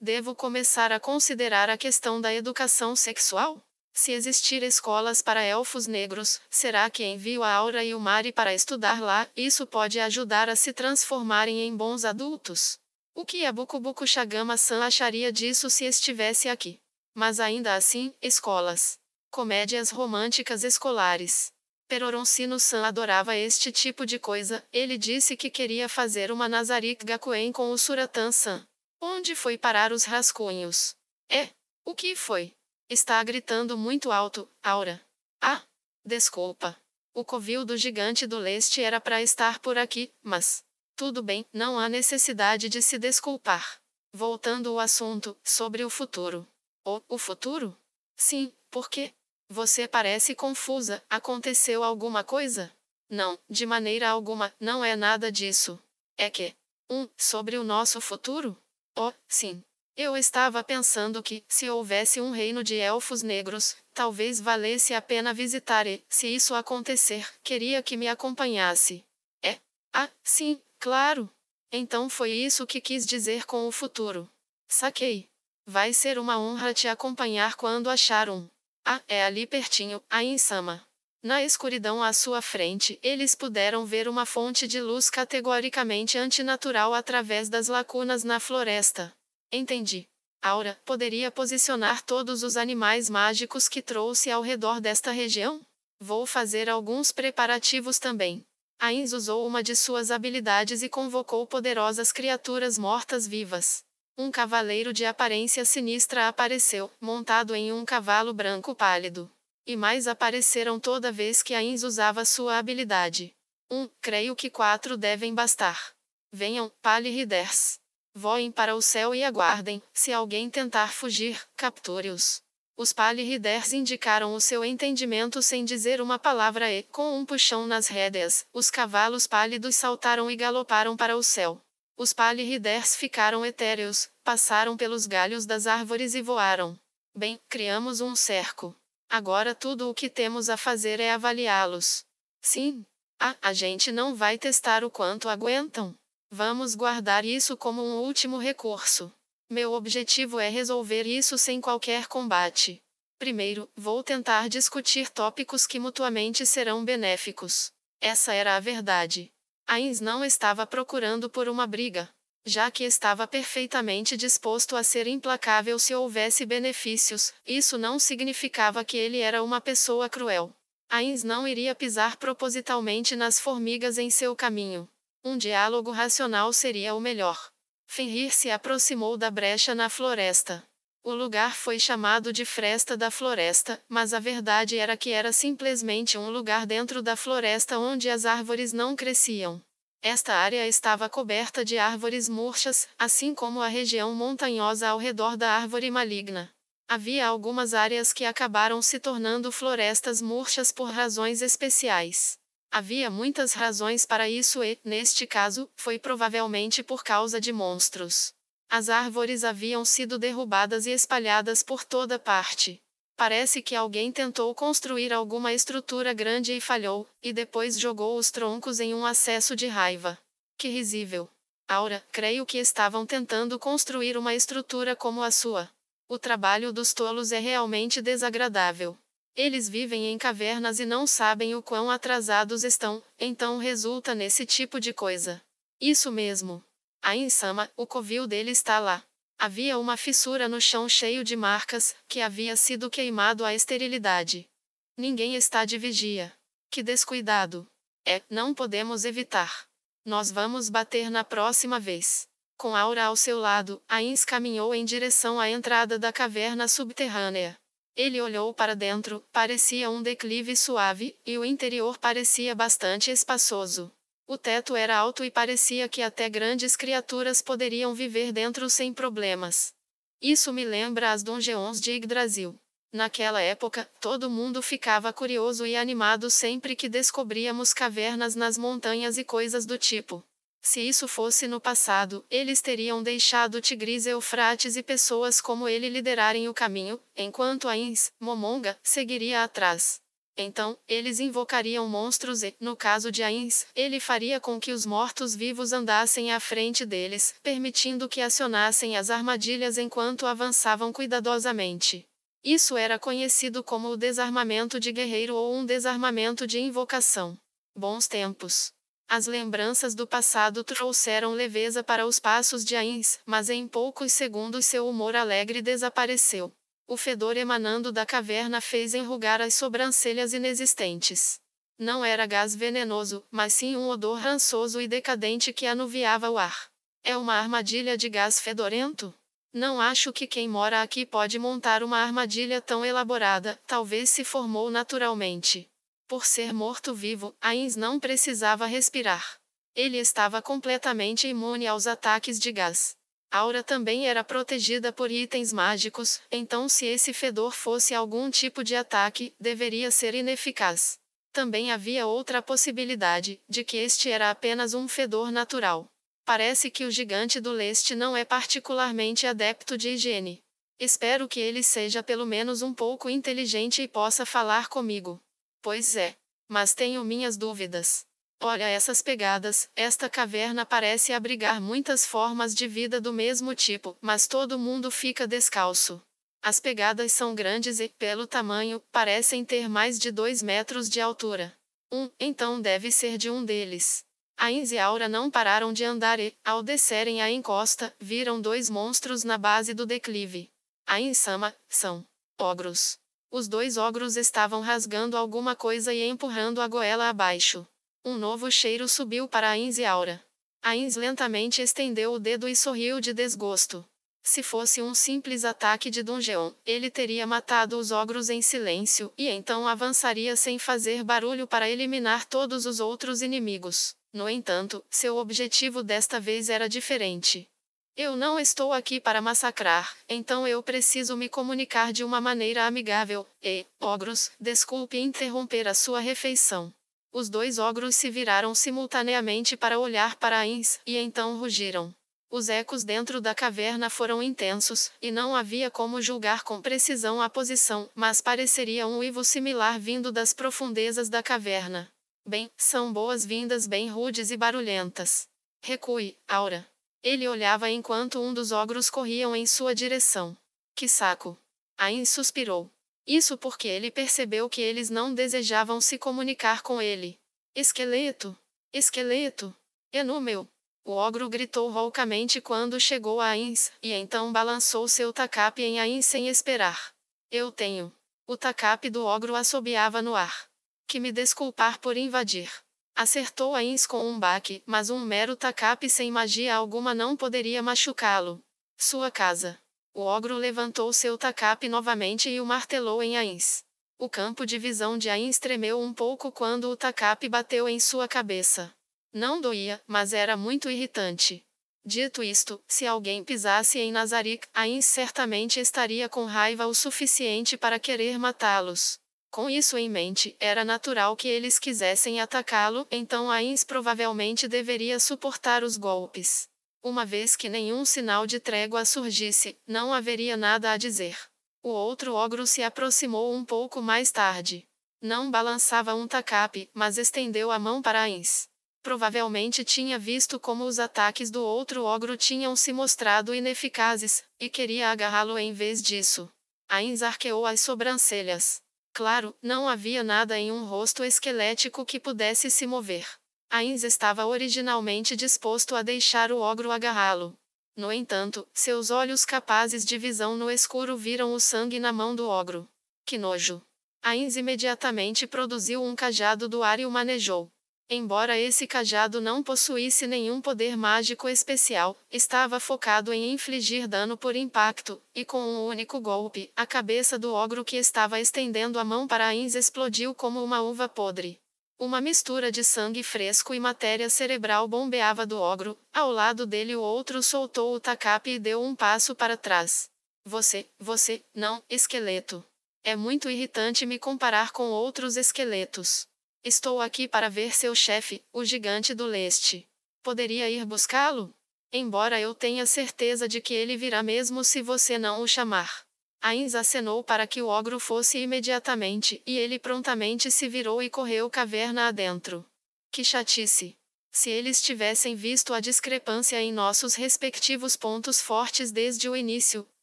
Devo começar a considerar a questão da educação sexual? Se existir escolas para elfos negros, será que envio a Aura e o Mari para estudar lá? Isso pode ajudar a se transformarem em bons adultos. O que a Bukubuku Shagama-san acharia disso se estivesse aqui? Mas ainda assim, escolas. Comédias românticas escolares. Peroroncino-san adorava este tipo de coisa, ele disse que queria fazer uma Nazarick Gakuen com o Suratan-san. Onde foi parar os rascunhos? É, o que foi? Está gritando muito alto, Aura. Ah, desculpa. O covil do gigante do leste era para estar por aqui, mas. Tudo bem, não há necessidade de se desculpar. Voltando ao assunto, sobre o futuro. O, o futuro? Sim, por quê? Você parece confusa. Aconteceu alguma coisa? Não, de maneira alguma, não é nada disso. É que. Um, sobre o nosso futuro? Oh, sim. Eu estava pensando que, se houvesse um reino de elfos negros, talvez valesse a pena visitar e, se isso acontecer, queria que me acompanhasse. É? Ah, sim, claro. Então foi isso que quis dizer com o futuro. Saquei. Vai ser uma honra te acompanhar quando achar um. Ah, é ali pertinho, aí em Sama. Na escuridão à sua frente, eles puderam ver uma fonte de luz categoricamente antinatural através das lacunas na floresta. Entendi. Aura, poderia posicionar todos os animais mágicos que trouxe ao redor desta região? Vou fazer alguns preparativos também. Ains usou uma de suas habilidades e convocou poderosas criaturas mortas-vivas. Um cavaleiro de aparência sinistra apareceu, montado em um cavalo branco pálido. E mais apareceram toda vez que Ains usava sua habilidade. Um, creio que quatro devem bastar. Venham, Riders. Voem para o céu e aguardem, se alguém tentar fugir, capture-os. Os Riders indicaram o seu entendimento sem dizer uma palavra e, com um puxão nas rédeas, os cavalos pálidos saltaram e galoparam para o céu. Os Riders ficaram etéreos, passaram pelos galhos das árvores e voaram. Bem, criamos um cerco. Agora tudo o que temos a fazer é avaliá-los. Sim. Ah, a gente não vai testar o quanto aguentam. Vamos guardar isso como um último recurso. Meu objetivo é resolver isso sem qualquer combate. Primeiro, vou tentar discutir tópicos que mutuamente serão benéficos. Essa era a verdade. Ains não estava procurando por uma briga já que estava perfeitamente disposto a ser implacável se houvesse benefícios, isso não significava que ele era uma pessoa cruel. Ains não iria pisar propositalmente nas formigas em seu caminho. Um diálogo racional seria o melhor. Fenrir se aproximou da brecha na floresta. O lugar foi chamado de Fresta da Floresta, mas a verdade era que era simplesmente um lugar dentro da floresta onde as árvores não cresciam. Esta área estava coberta de árvores murchas, assim como a região montanhosa ao redor da árvore maligna. Havia algumas áreas que acabaram se tornando florestas murchas por razões especiais. Havia muitas razões para isso e, neste caso, foi provavelmente por causa de monstros. As árvores haviam sido derrubadas e espalhadas por toda parte. Parece que alguém tentou construir alguma estrutura grande e falhou, e depois jogou os troncos em um acesso de raiva. Que risível. Aura, creio que estavam tentando construir uma estrutura como a sua. O trabalho dos tolos é realmente desagradável. Eles vivem em cavernas e não sabem o quão atrasados estão, então resulta nesse tipo de coisa. Isso mesmo. A Insama, o covil dele está lá. Havia uma fissura no chão cheio de marcas, que havia sido queimado à esterilidade. Ninguém está de vigia. Que descuidado. É, não podemos evitar. Nós vamos bater na próxima vez. Com Aura ao seu lado, Ains caminhou em direção à entrada da caverna subterrânea. Ele olhou para dentro, parecia um declive suave, e o interior parecia bastante espaçoso. O teto era alto e parecia que até grandes criaturas poderiam viver dentro sem problemas. Isso me lembra as donjons de Yggdrasil. Naquela época, todo mundo ficava curioso e animado sempre que descobríamos cavernas nas montanhas e coisas do tipo. Se isso fosse no passado, eles teriam deixado Tigris Eufrates e pessoas como ele liderarem o caminho, enquanto Ains, Momonga, seguiria atrás. Então, eles invocariam monstros e, no caso de Ains, ele faria com que os mortos-vivos andassem à frente deles, permitindo que acionassem as armadilhas enquanto avançavam cuidadosamente. Isso era conhecido como o desarmamento de guerreiro ou um desarmamento de invocação. Bons tempos. As lembranças do passado trouxeram leveza para os passos de Ains, mas em poucos segundos seu humor alegre desapareceu. O fedor emanando da caverna fez enrugar as sobrancelhas inexistentes. Não era gás venenoso, mas sim um odor rançoso e decadente que anuviava o ar. É uma armadilha de gás fedorento? Não acho que quem mora aqui pode montar uma armadilha tão elaborada, talvez se formou naturalmente. Por ser morto-vivo, Ains não precisava respirar. Ele estava completamente imune aos ataques de gás. Aura também era protegida por itens mágicos, então se esse fedor fosse algum tipo de ataque, deveria ser ineficaz. Também havia outra possibilidade, de que este era apenas um fedor natural. Parece que o gigante do leste não é particularmente adepto de higiene. Espero que ele seja pelo menos um pouco inteligente e possa falar comigo. Pois é. Mas tenho minhas dúvidas. Olha essas pegadas, esta caverna parece abrigar muitas formas de vida do mesmo tipo, mas todo mundo fica descalço. As pegadas são grandes e, pelo tamanho, parecem ter mais de 2 metros de altura. Um, então deve ser de um deles. Inz e Aura não pararam de andar e, ao descerem a encosta, viram dois monstros na base do declive. A Sama, são ogros. Os dois ogros estavam rasgando alguma coisa e empurrando a goela abaixo. Um novo cheiro subiu para Ains e Aura. Ains lentamente estendeu o dedo e sorriu de desgosto. Se fosse um simples ataque de Dungeon, ele teria matado os ogros em silêncio, e então avançaria sem fazer barulho para eliminar todos os outros inimigos. No entanto, seu objetivo desta vez era diferente. Eu não estou aqui para massacrar, então eu preciso me comunicar de uma maneira amigável, e, ogros, desculpe interromper a sua refeição. Os dois ogros se viraram simultaneamente para olhar para Ains, e então rugiram. Os ecos dentro da caverna foram intensos, e não havia como julgar com precisão a posição, mas pareceria um uivo similar vindo das profundezas da caverna. Bem, são boas-vindas bem rudes e barulhentas. Recue, Aura. Ele olhava enquanto um dos ogros corriam em sua direção. Que saco! Ain suspirou. Isso porque ele percebeu que eles não desejavam se comunicar com ele. Esqueleto! Esqueleto! enumeu. É o ogro gritou roucamente quando chegou a Ains, e então balançou seu tacape em Ains sem esperar. Eu tenho. O tacape do ogro assobiava no ar. Que me desculpar por invadir. Acertou Ains com um baque, mas um mero tacape sem magia alguma não poderia machucá-lo. Sua casa. O ogro levantou seu tacape novamente e o martelou em Ains. O campo de visão de Ains tremeu um pouco quando o tacape bateu em sua cabeça. Não doía, mas era muito irritante. Dito isto, se alguém pisasse em Nazarick, Ains certamente estaria com raiva o suficiente para querer matá-los. Com isso em mente, era natural que eles quisessem atacá-lo, então Ains provavelmente deveria suportar os golpes. Uma vez que nenhum sinal de trégua surgisse, não haveria nada a dizer. O outro ogro se aproximou um pouco mais tarde. Não balançava um tacape, mas estendeu a mão para Ains. Provavelmente tinha visto como os ataques do outro ogro tinham se mostrado ineficazes, e queria agarrá-lo em vez disso. Ains arqueou as sobrancelhas. Claro, não havia nada em um rosto esquelético que pudesse se mover. Ains estava originalmente disposto a deixar o ogro agarrá-lo. No entanto, seus olhos capazes de visão no escuro viram o sangue na mão do ogro. Que nojo! Ains imediatamente produziu um cajado do ar e o manejou. Embora esse cajado não possuísse nenhum poder mágico especial, estava focado em infligir dano por impacto, e com um único golpe, a cabeça do ogro que estava estendendo a mão para Ains explodiu como uma uva podre. Uma mistura de sangue fresco e matéria cerebral bombeava do ogro, ao lado dele o outro soltou o tacape e deu um passo para trás. Você, você, não, esqueleto. É muito irritante me comparar com outros esqueletos. Estou aqui para ver seu chefe, o gigante do leste. Poderia ir buscá-lo? Embora eu tenha certeza de que ele virá mesmo se você não o chamar. Ains acenou para que o ogro fosse imediatamente, e ele prontamente se virou e correu caverna adentro. Que chatice! Se eles tivessem visto a discrepância em nossos respectivos pontos fortes desde o início,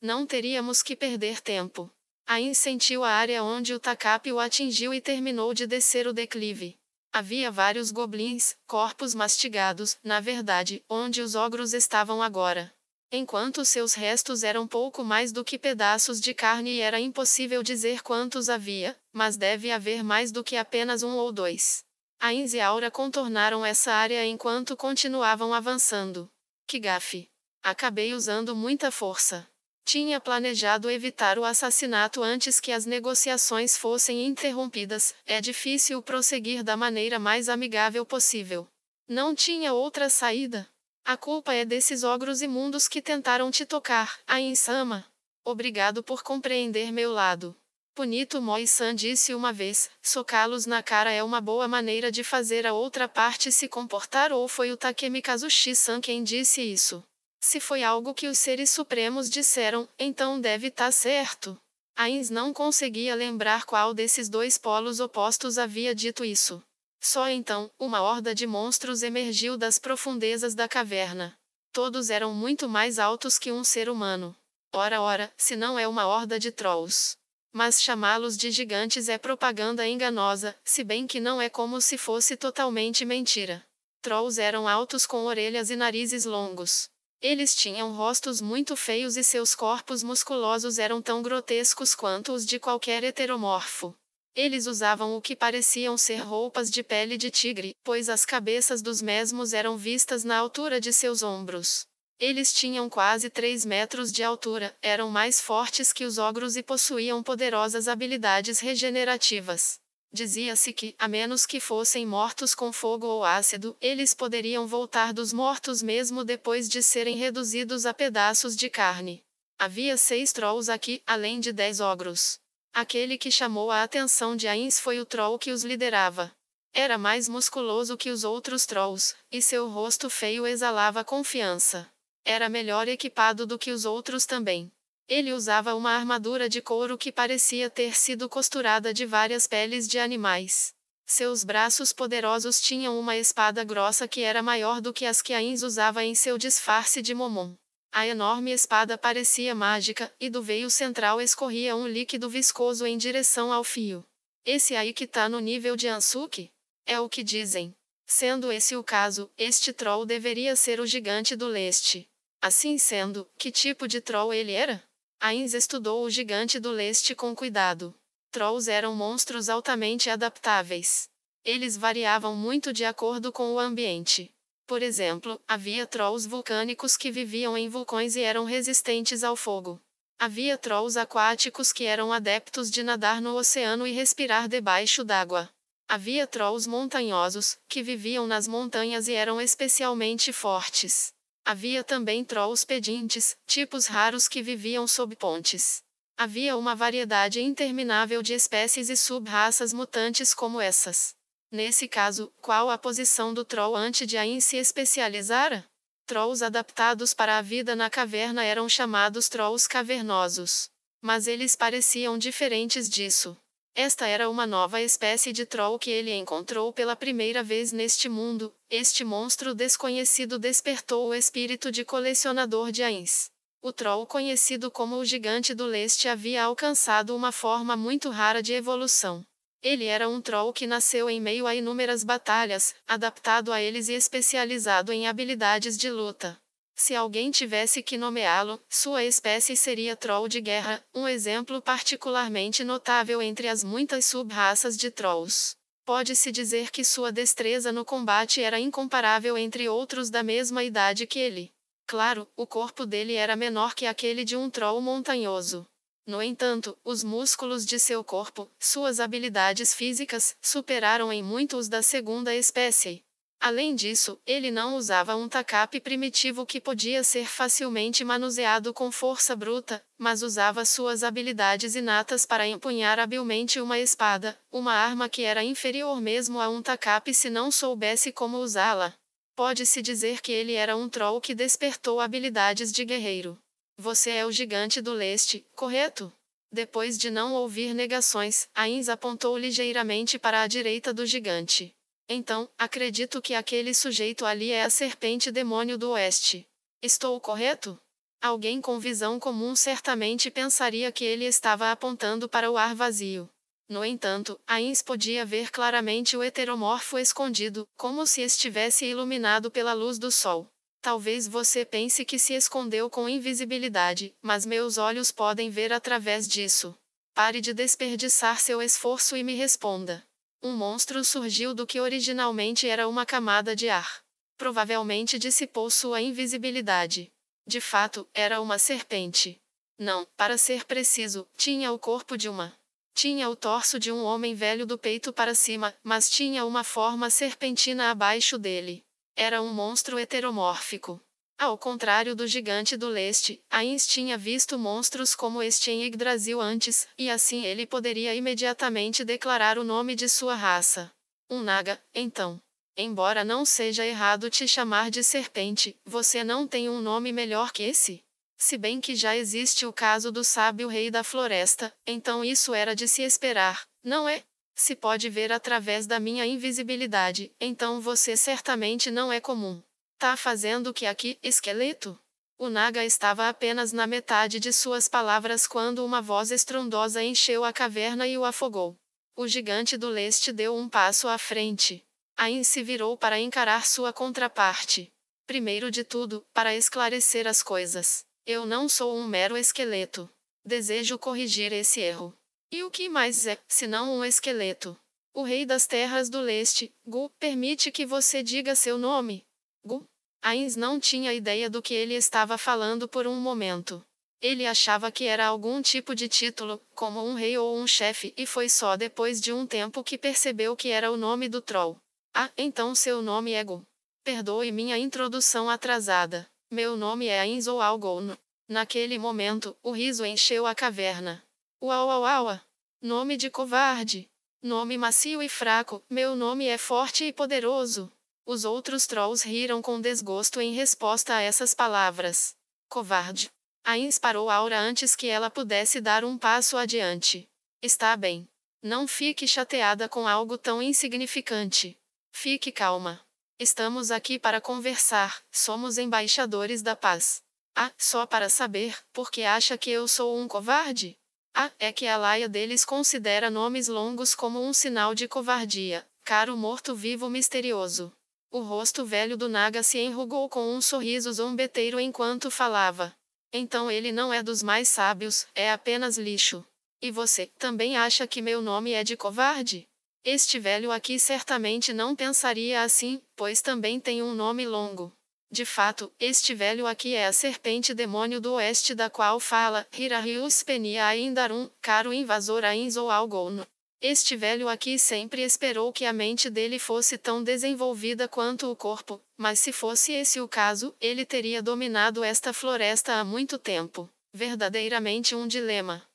não teríamos que perder tempo. Ains sentiu a área onde o Takapi o atingiu e terminou de descer o declive. Havia vários goblins, corpos mastigados, na verdade, onde os ogros estavam agora enquanto seus restos eram pouco mais do que pedaços de carne e era impossível dizer quantos havia, mas deve haver mais do que apenas um ou dois. Ains e Aura contornaram essa área enquanto continuavam avançando. Que gafe! Acabei usando muita força. Tinha planejado evitar o assassinato antes que as negociações fossem interrompidas, é difícil prosseguir da maneira mais amigável possível. Não tinha outra saída. A culpa é desses ogros imundos que tentaram te tocar, a insama. Obrigado por compreender meu lado. Punito Moi-san disse uma vez, socá-los na cara é uma boa maneira de fazer a outra parte se comportar ou foi o Takemi Kazushi-san quem disse isso. Se foi algo que os seres supremos disseram, então deve estar tá certo. Ains não conseguia lembrar qual desses dois polos opostos havia dito isso. Só então, uma horda de monstros emergiu das profundezas da caverna. Todos eram muito mais altos que um ser humano. Ora, ora, se não é uma horda de trolls. Mas chamá-los de gigantes é propaganda enganosa, se bem que não é como se fosse totalmente mentira. Trolls eram altos com orelhas e narizes longos. Eles tinham rostos muito feios e seus corpos musculosos eram tão grotescos quanto os de qualquer heteromorfo. Eles usavam o que pareciam ser roupas de pele de tigre, pois as cabeças dos mesmos eram vistas na altura de seus ombros. Eles tinham quase 3 metros de altura, eram mais fortes que os ogros e possuíam poderosas habilidades regenerativas. Dizia-se que, a menos que fossem mortos com fogo ou ácido, eles poderiam voltar dos mortos mesmo depois de serem reduzidos a pedaços de carne. Havia seis trolls aqui, além de dez ogros. Aquele que chamou a atenção de Ains foi o troll que os liderava. Era mais musculoso que os outros trolls, e seu rosto feio exalava confiança. Era melhor equipado do que os outros também. Ele usava uma armadura de couro que parecia ter sido costurada de várias peles de animais. Seus braços poderosos tinham uma espada grossa que era maior do que as que Ains usava em seu disfarce de momon. A enorme espada parecia mágica, e do veio central escorria um líquido viscoso em direção ao fio. Esse aí que tá no nível de Ansuki? É o que dizem. Sendo esse o caso, este troll deveria ser o gigante do leste. Assim sendo, que tipo de troll ele era? Ains estudou o gigante do leste com cuidado. Trolls eram monstros altamente adaptáveis. Eles variavam muito de acordo com o ambiente. Por exemplo, havia trolls vulcânicos que viviam em vulcões e eram resistentes ao fogo. Havia trolls aquáticos que eram adeptos de nadar no oceano e respirar debaixo d'água. Havia trolls montanhosos, que viviam nas montanhas e eram especialmente fortes. Havia também trolls pedintes, tipos raros que viviam sob pontes. Havia uma variedade interminável de espécies e sub-raças mutantes como essas. Nesse caso, qual a posição do troll ante de Ain se especializara? Trolls adaptados para a vida na caverna eram chamados trolls cavernosos. Mas eles pareciam diferentes disso. Esta era uma nova espécie de troll que ele encontrou pela primeira vez neste mundo. Este monstro desconhecido despertou o espírito de colecionador de Ains. O troll conhecido como o Gigante do Leste havia alcançado uma forma muito rara de evolução. Ele era um troll que nasceu em meio a inúmeras batalhas, adaptado a eles e especializado em habilidades de luta. Se alguém tivesse que nomeá-lo, sua espécie seria troll de guerra, um exemplo particularmente notável entre as muitas sub-raças de trolls. Pode-se dizer que sua destreza no combate era incomparável entre outros da mesma idade que ele. Claro, o corpo dele era menor que aquele de um troll montanhoso. No entanto, os músculos de seu corpo, suas habilidades físicas, superaram em muito os da segunda espécie. Além disso, ele não usava um tacape primitivo que podia ser facilmente manuseado com força bruta, mas usava suas habilidades inatas para empunhar habilmente uma espada, uma arma que era inferior mesmo a um tacape se não soubesse como usá-la. Pode-se dizer que ele era um troll que despertou habilidades de guerreiro. Você é o gigante do leste, correto? Depois de não ouvir negações, Ains apontou ligeiramente para a direita do gigante. Então, acredito que aquele sujeito ali é a serpente demônio do oeste. Estou correto? Alguém com visão comum certamente pensaria que ele estava apontando para o ar vazio. No entanto, Ains podia ver claramente o heteromorfo escondido, como se estivesse iluminado pela luz do sol. Talvez você pense que se escondeu com invisibilidade, mas meus olhos podem ver através disso. Pare de desperdiçar seu esforço e me responda. Um monstro surgiu do que originalmente era uma camada de ar. Provavelmente dissipou sua invisibilidade. De fato, era uma serpente. Não, para ser preciso, tinha o corpo de uma. Tinha o torso de um homem velho do peito para cima, mas tinha uma forma serpentina abaixo dele. Era um monstro heteromórfico. Ao contrário do gigante do leste, Ains tinha visto monstros como este em Yggdrasil antes, e assim ele poderia imediatamente declarar o nome de sua raça. Um naga, então. Embora não seja errado te chamar de serpente, você não tem um nome melhor que esse? Se bem que já existe o caso do sábio rei da floresta, então isso era de se esperar, não é? Se pode ver através da minha invisibilidade, então você certamente não é comum. Tá fazendo o que aqui, esqueleto? O Naga estava apenas na metade de suas palavras quando uma voz estrondosa encheu a caverna e o afogou. O gigante do leste deu um passo à frente. Ain se virou para encarar sua contraparte. Primeiro de tudo, para esclarecer as coisas. Eu não sou um mero esqueleto. Desejo corrigir esse erro. E o que mais é, senão um esqueleto? O rei das terras do leste, Gu, permite que você diga seu nome? Gu? Ains não tinha ideia do que ele estava falando por um momento. Ele achava que era algum tipo de título, como um rei ou um chefe, e foi só depois de um tempo que percebeu que era o nome do troll. Ah, então seu nome é Gu. Perdoe minha introdução atrasada. Meu nome é Ains ou Algon. Naquele momento, o riso encheu a caverna. Uauauaua! Nome de covarde! Nome macio e fraco, meu nome é forte e poderoso. Os outros trolls riram com desgosto em resposta a essas palavras. Covarde. Ains parou Aura antes que ela pudesse dar um passo adiante. Está bem. Não fique chateada com algo tão insignificante. Fique calma. Estamos aqui para conversar, somos embaixadores da paz. Ah, só para saber, por que acha que eu sou um covarde? A é que a laia deles considera nomes longos como um sinal de covardia. Caro morto-vivo misterioso. O rosto velho do Naga se enrugou com um sorriso zombeteiro enquanto falava. Então ele não é dos mais sábios, é apenas lixo. E você, também acha que meu nome é de covarde? Este velho aqui certamente não pensaria assim, pois também tem um nome longo. De fato, este velho aqui é a serpente demônio do oeste da qual fala Hirarius Penia Indarum, caro invasor Ainzou Algono. Este velho aqui sempre esperou que a mente dele fosse tão desenvolvida quanto o corpo, mas se fosse esse o caso, ele teria dominado esta floresta há muito tempo. Verdadeiramente um dilema.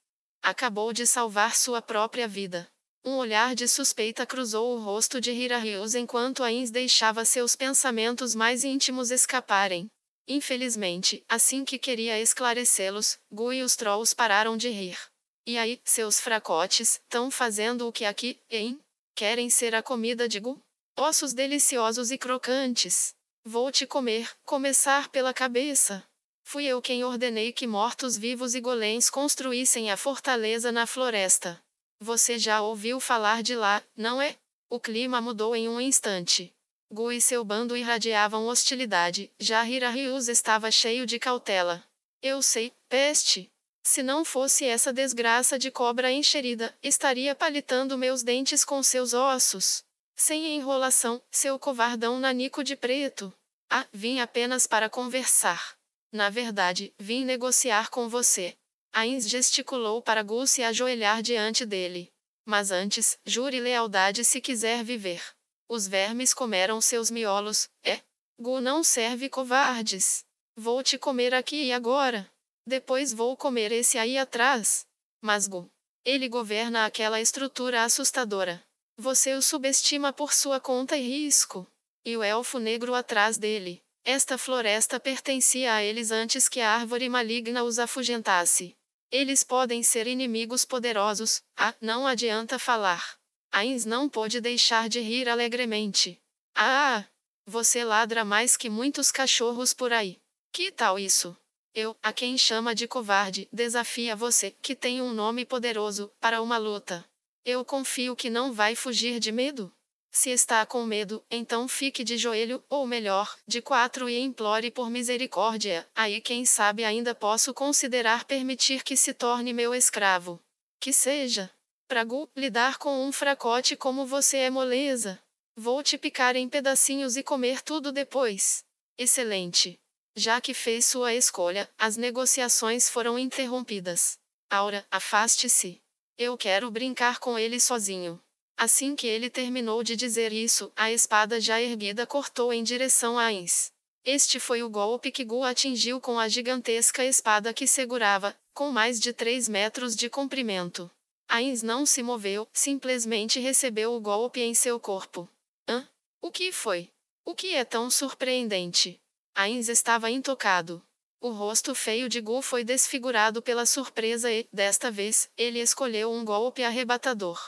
Acabou de salvar sua própria vida. Um olhar de suspeita cruzou o rosto de Hirarius enquanto Ains deixava seus pensamentos mais íntimos escaparem. Infelizmente, assim que queria esclarecê-los, Gu e os trolls pararam de rir. E aí, seus fracotes, estão fazendo o que aqui, hein? Querem ser a comida de Gu? Ossos deliciosos e crocantes. Vou te comer, começar pela cabeça. Fui eu quem ordenei que mortos-vivos e golems construíssem a fortaleza na floresta. Você já ouviu falar de lá, não é? O clima mudou em um instante. Gu e seu bando irradiavam hostilidade, já Rius estava cheio de cautela. Eu sei, peste. Se não fosse essa desgraça de cobra encherida, estaria palitando meus dentes com seus ossos. Sem enrolação, seu covardão nanico de preto. Ah, vim apenas para conversar. Na verdade, vim negociar com você. Ains gesticulou para Gu se ajoelhar diante dele. Mas antes, jure lealdade se quiser viver. Os vermes comeram seus miolos, é? Gu não serve covardes. Vou te comer aqui e agora. Depois vou comer esse aí atrás. Mas Gu. Ele governa aquela estrutura assustadora. Você o subestima por sua conta e risco. E o elfo negro atrás dele. Esta floresta pertencia a eles antes que a árvore maligna os afugentasse. Eles podem ser inimigos poderosos, ah, não adianta falar. Ains não pôde deixar de rir alegremente. Ah, ah, ah, você ladra mais que muitos cachorros por aí. Que tal isso? Eu, a quem chama de covarde, desafia você, que tem um nome poderoso, para uma luta. Eu confio que não vai fugir de medo. Se está com medo, então fique de joelho, ou melhor, de quatro e implore por misericórdia. Aí, quem sabe, ainda posso considerar permitir que se torne meu escravo. Que seja. Pragu, lidar com um fracote como você é moleza. Vou te picar em pedacinhos e comer tudo depois. Excelente. Já que fez sua escolha, as negociações foram interrompidas. Aura, afaste-se. Eu quero brincar com ele sozinho. Assim que ele terminou de dizer isso, a espada já erguida cortou em direção a Ains. Este foi o golpe que Gu atingiu com a gigantesca espada que segurava, com mais de 3 metros de comprimento. Ains não se moveu, simplesmente recebeu o golpe em seu corpo. Hã? O que foi? O que é tão surpreendente? Ains estava intocado. O rosto feio de Gu foi desfigurado pela surpresa e, desta vez, ele escolheu um golpe arrebatador.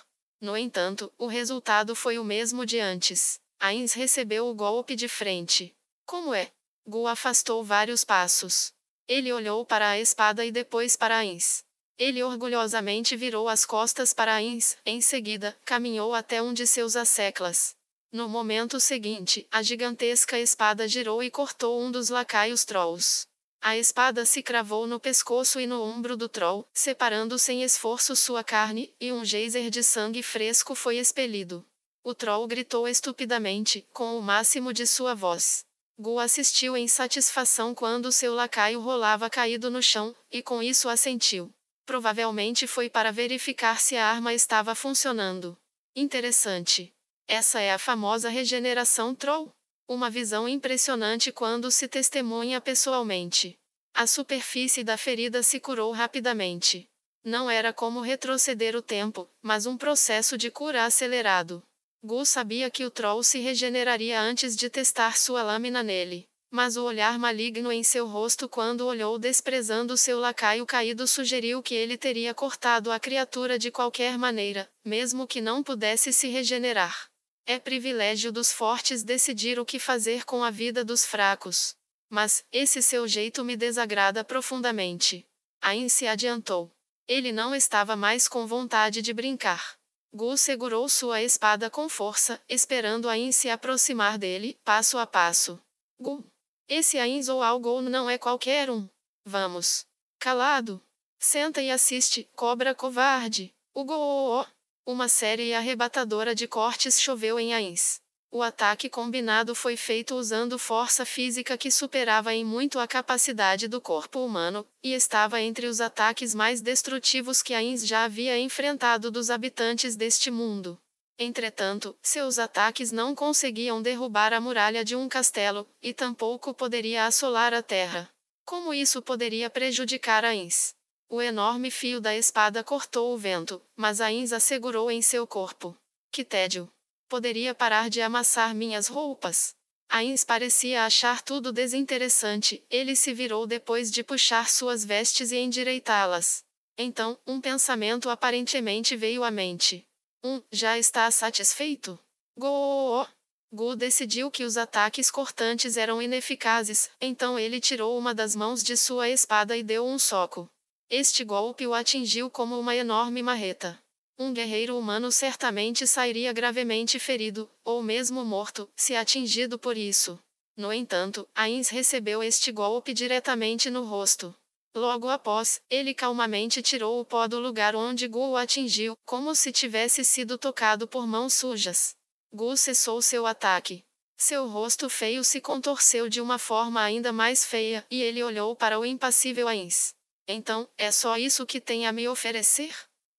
No entanto, o resultado foi o mesmo de antes. Ains recebeu o golpe de frente. Como é? Gu afastou vários passos. Ele olhou para a espada e depois para Ains. Ele orgulhosamente virou as costas para Ains, em seguida, caminhou até um de seus asseclas. No momento seguinte, a gigantesca espada girou e cortou um dos lacaios trolls. A espada se cravou no pescoço e no ombro do troll, separando sem esforço sua carne, e um geyser de sangue fresco foi expelido. O troll gritou estupidamente, com o máximo de sua voz. Gu assistiu em satisfação quando seu lacaio rolava caído no chão, e com isso assentiu. Provavelmente foi para verificar se a arma estava funcionando. Interessante. Essa é a famosa regeneração troll? Uma visão impressionante quando se testemunha pessoalmente. A superfície da ferida se curou rapidamente. Não era como retroceder o tempo, mas um processo de cura acelerado. Gu sabia que o troll se regeneraria antes de testar sua lâmina nele. Mas o olhar maligno em seu rosto quando olhou desprezando seu lacaio caído sugeriu que ele teria cortado a criatura de qualquer maneira, mesmo que não pudesse se regenerar. É privilégio dos fortes decidir o que fazer com a vida dos fracos. Mas, esse seu jeito me desagrada profundamente. Ain se adiantou. Ele não estava mais com vontade de brincar. Gu segurou sua espada com força, esperando Ain se aproximar dele, passo a passo. Gu. Esse Ain Zoual Gou não é qualquer um. Vamos. Calado. Senta e assiste, cobra covarde. O Goo. Uma série arrebatadora de cortes choveu em Ains. O ataque combinado foi feito usando força física que superava em muito a capacidade do corpo humano, e estava entre os ataques mais destrutivos que Ains já havia enfrentado dos habitantes deste mundo. Entretanto, seus ataques não conseguiam derrubar a muralha de um castelo, e tampouco poderia assolar a terra. Como isso poderia prejudicar Ains? O enorme fio da espada cortou o vento, mas a Inza segurou em seu corpo. Que tédio! Poderia parar de amassar minhas roupas? Ains parecia achar tudo desinteressante, ele se virou depois de puxar suas vestes e endireitá-las. Então, um pensamento aparentemente veio à mente. Um, já está satisfeito? Go! Gu decidiu que os ataques cortantes eram ineficazes, então ele tirou uma das mãos de sua espada e deu um soco. Este golpe o atingiu como uma enorme marreta. Um guerreiro humano certamente sairia gravemente ferido, ou mesmo morto, se atingido por isso. No entanto, Ains recebeu este golpe diretamente no rosto. Logo após, ele calmamente tirou o pó do lugar onde Gu o atingiu, como se tivesse sido tocado por mãos sujas. Gu cessou seu ataque. Seu rosto feio se contorceu de uma forma ainda mais feia, e ele olhou para o impassível Ains. Então, é só isso que tem a me oferecer?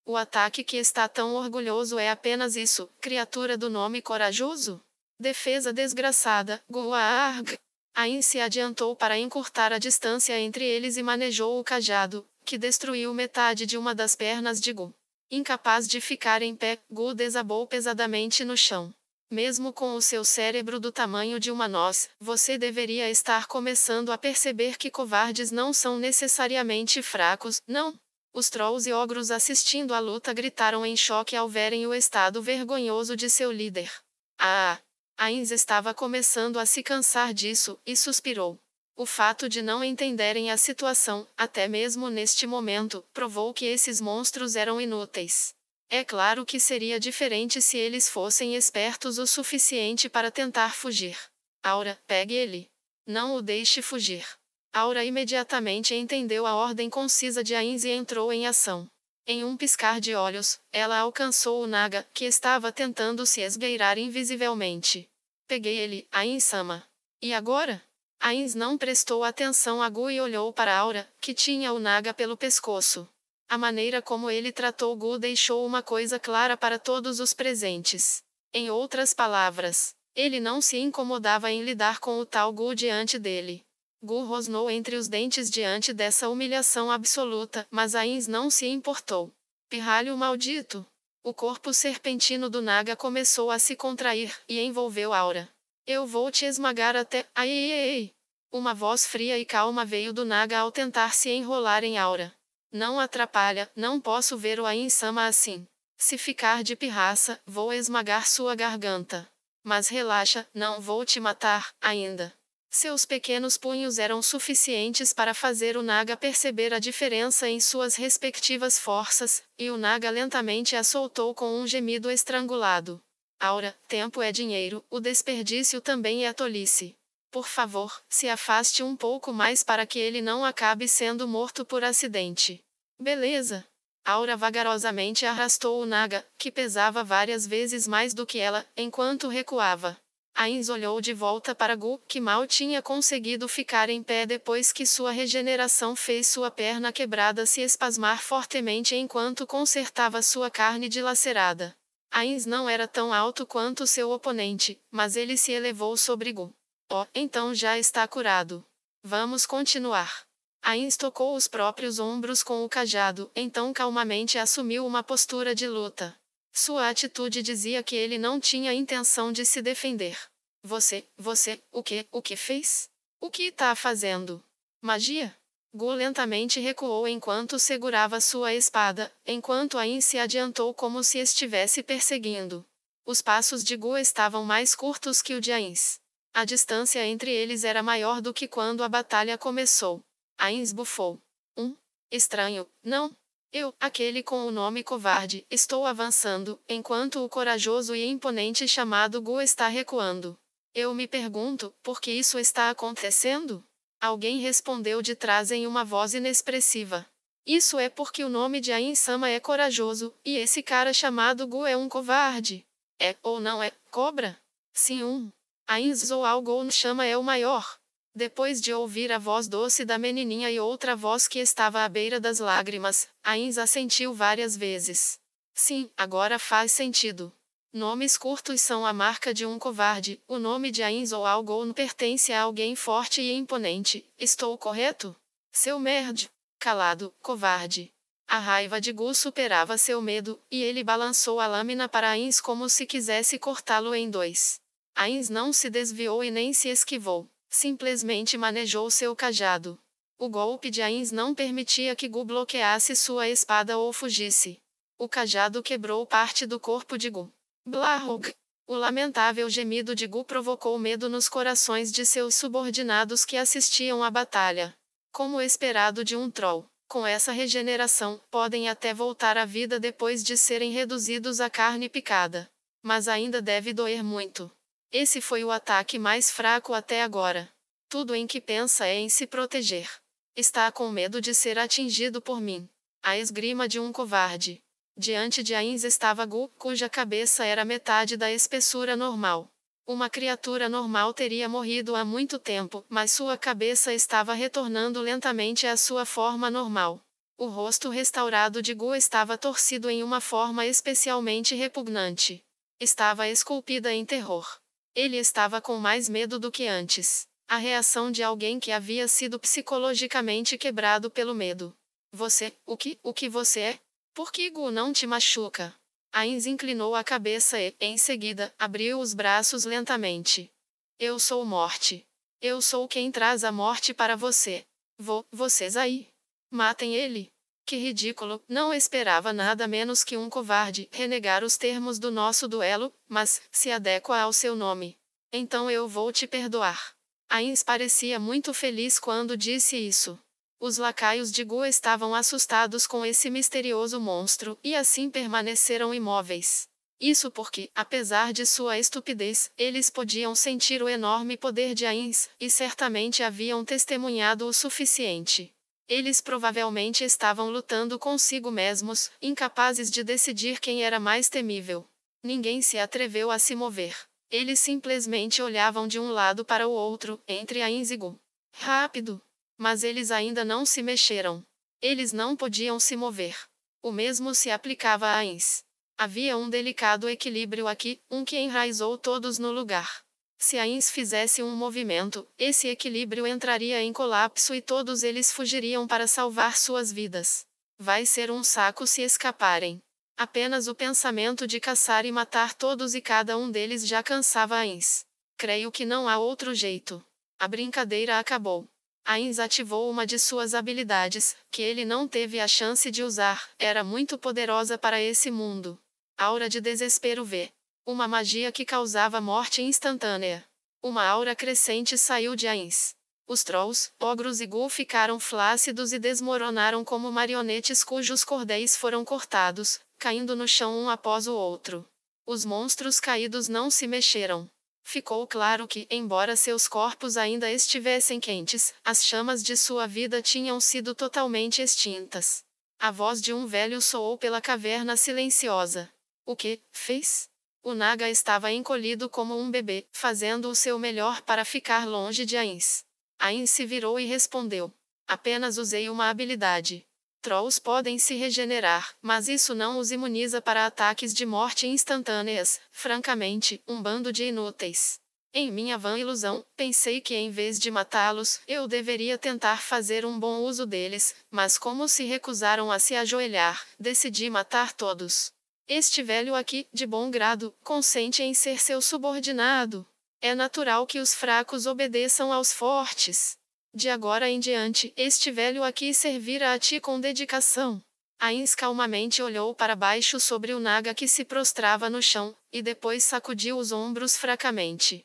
O ataque que está tão orgulhoso é apenas isso, criatura do nome corajoso? Defesa desgraçada, Guarg. Ain se adiantou para encurtar a distância entre eles e manejou o cajado, que destruiu metade de uma das pernas de Gu. Incapaz de ficar em pé, Gu desabou pesadamente no chão. Mesmo com o seu cérebro do tamanho de uma noz, você deveria estar começando a perceber que covardes não são necessariamente fracos, não. Os trolls e ogros assistindo à luta gritaram em choque ao verem o estado vergonhoso de seu líder. Ah! Ainz estava começando a se cansar disso, e suspirou. O fato de não entenderem a situação, até mesmo neste momento, provou que esses monstros eram inúteis. É claro que seria diferente se eles fossem espertos o suficiente para tentar fugir. Aura, pegue ele. Não o deixe fugir. Aura imediatamente entendeu a ordem concisa de Ains e entrou em ação. Em um piscar de olhos, ela alcançou o Naga, que estava tentando se esgueirar invisivelmente. Peguei ele, Ainsama. E agora? Ains não prestou atenção a Gu e olhou para Aura, que tinha o Naga pelo pescoço. A maneira como ele tratou Gu deixou uma coisa clara para todos os presentes. Em outras palavras, ele não se incomodava em lidar com o tal Gu diante dele. Gu rosnou entre os dentes diante dessa humilhação absoluta, mas Ains não se importou. Pirralho maldito! O corpo serpentino do Naga começou a se contrair e envolveu Aura. Eu vou te esmagar até. Ai, ai, ai. Uma voz fria e calma veio do Naga ao tentar se enrolar em Aura. Não atrapalha, não posso ver o Ainsama assim. Se ficar de pirraça, vou esmagar sua garganta. Mas relaxa, não vou te matar, ainda. Seus pequenos punhos eram suficientes para fazer o Naga perceber a diferença em suas respectivas forças, e o Naga lentamente a soltou com um gemido estrangulado. Aura, tempo é dinheiro, o desperdício também é tolice. Por favor, se afaste um pouco mais para que ele não acabe sendo morto por acidente. Beleza. Aura vagarosamente arrastou o Naga, que pesava várias vezes mais do que ela, enquanto recuava. Ains olhou de volta para Gu, que mal tinha conseguido ficar em pé depois que sua regeneração fez sua perna quebrada se espasmar fortemente enquanto consertava sua carne dilacerada. Ains não era tão alto quanto seu oponente, mas ele se elevou sobre Gu. Oh, então já está curado. Vamos continuar. Ains tocou os próprios ombros com o cajado, então calmamente assumiu uma postura de luta. Sua atitude dizia que ele não tinha intenção de se defender. Você, você, o que, o que fez? O que está fazendo? Magia? Gu lentamente recuou enquanto segurava sua espada, enquanto Ain se adiantou como se estivesse perseguindo. Os passos de Gu estavam mais curtos que o de Ains. A distância entre eles era maior do que quando a batalha começou. Ains bufou. Um. Estranho, não? Eu, aquele com o nome covarde, estou avançando, enquanto o corajoso e imponente chamado Gu está recuando. Eu me pergunto, por que isso está acontecendo? Alguém respondeu de trás em uma voz inexpressiva. Isso é porque o nome de Ain Sama é corajoso, e esse cara chamado Gu é um covarde. É, ou não é, cobra? Sim, um. A Inzoualgon chama é o maior. Depois de ouvir a voz doce da menininha e outra voz que estava à beira das lágrimas, a Inz assentiu várias vezes. Sim, agora faz sentido. Nomes curtos são a marca de um covarde, o nome de Ainz ou Algon pertence a alguém forte e imponente, estou correto? Seu merde! calado, covarde. A raiva de Gu superava seu medo, e ele balançou a lâmina para Ainz como se quisesse cortá-lo em dois. Ains não se desviou e nem se esquivou, simplesmente manejou seu cajado. O golpe de Ains não permitia que Gu bloqueasse sua espada ou fugisse. O cajado quebrou parte do corpo de Gu. Blarrog! O lamentável gemido de Gu provocou medo nos corações de seus subordinados que assistiam à batalha. Como esperado de um troll, com essa regeneração, podem até voltar à vida depois de serem reduzidos à carne picada. Mas ainda deve doer muito. Esse foi o ataque mais fraco até agora. Tudo em que pensa é em se proteger. Está com medo de ser atingido por mim. A esgrima de um covarde. Diante de Ains estava Gu, cuja cabeça era metade da espessura normal. Uma criatura normal teria morrido há muito tempo, mas sua cabeça estava retornando lentamente à sua forma normal. O rosto restaurado de Gu estava torcido em uma forma especialmente repugnante. Estava esculpida em terror. Ele estava com mais medo do que antes. A reação de alguém que havia sido psicologicamente quebrado pelo medo. Você, o que, o que você é? Por que Gu não te machuca? Ains inclinou a cabeça e, em seguida, abriu os braços lentamente. Eu sou morte. Eu sou quem traz a morte para você. Vou, vocês aí. Matem ele. Que ridículo, não esperava nada menos que um covarde renegar os termos do nosso duelo, mas se adequa ao seu nome. Então eu vou te perdoar. Ains parecia muito feliz quando disse isso. Os lacaios de Gu estavam assustados com esse misterioso monstro e assim permaneceram imóveis. Isso porque, apesar de sua estupidez, eles podiam sentir o enorme poder de Ains, e certamente haviam testemunhado o suficiente. Eles provavelmente estavam lutando consigo mesmos, incapazes de decidir quem era mais temível. Ninguém se atreveu a se mover. Eles simplesmente olhavam de um lado para o outro, entre a ínzigo. Rápido! Mas eles ainda não se mexeram. Eles não podiam se mover. O mesmo se aplicava a Ains. Havia um delicado equilíbrio aqui, um que enraizou todos no lugar. Se Ains fizesse um movimento, esse equilíbrio entraria em colapso e todos eles fugiriam para salvar suas vidas. Vai ser um saco se escaparem. Apenas o pensamento de caçar e matar todos e cada um deles já cansava Ains. Creio que não há outro jeito. A brincadeira acabou. Ains ativou uma de suas habilidades, que ele não teve a chance de usar, era muito poderosa para esse mundo. Aura de desespero V. Uma magia que causava morte instantânea. Uma aura crescente saiu de Ains. Os trolls, ogros e ghoul ficaram flácidos e desmoronaram como marionetes cujos cordéis foram cortados, caindo no chão um após o outro. Os monstros caídos não se mexeram. Ficou claro que, embora seus corpos ainda estivessem quentes, as chamas de sua vida tinham sido totalmente extintas. A voz de um velho soou pela caverna silenciosa. O que fez? O Naga estava encolhido como um bebê, fazendo o seu melhor para ficar longe de Ains. Ains se virou e respondeu: Apenas usei uma habilidade. Trolls podem se regenerar, mas isso não os imuniza para ataques de morte instantâneas, francamente, um bando de inúteis. Em minha vã ilusão, pensei que em vez de matá-los, eu deveria tentar fazer um bom uso deles, mas como se recusaram a se ajoelhar, decidi matar todos. Este velho aqui, de bom grado, consente em ser seu subordinado. É natural que os fracos obedeçam aos fortes. De agora em diante, este velho aqui servirá a ti com dedicação. Ains calmamente olhou para baixo sobre o naga que se prostrava no chão, e depois sacudiu os ombros fracamente.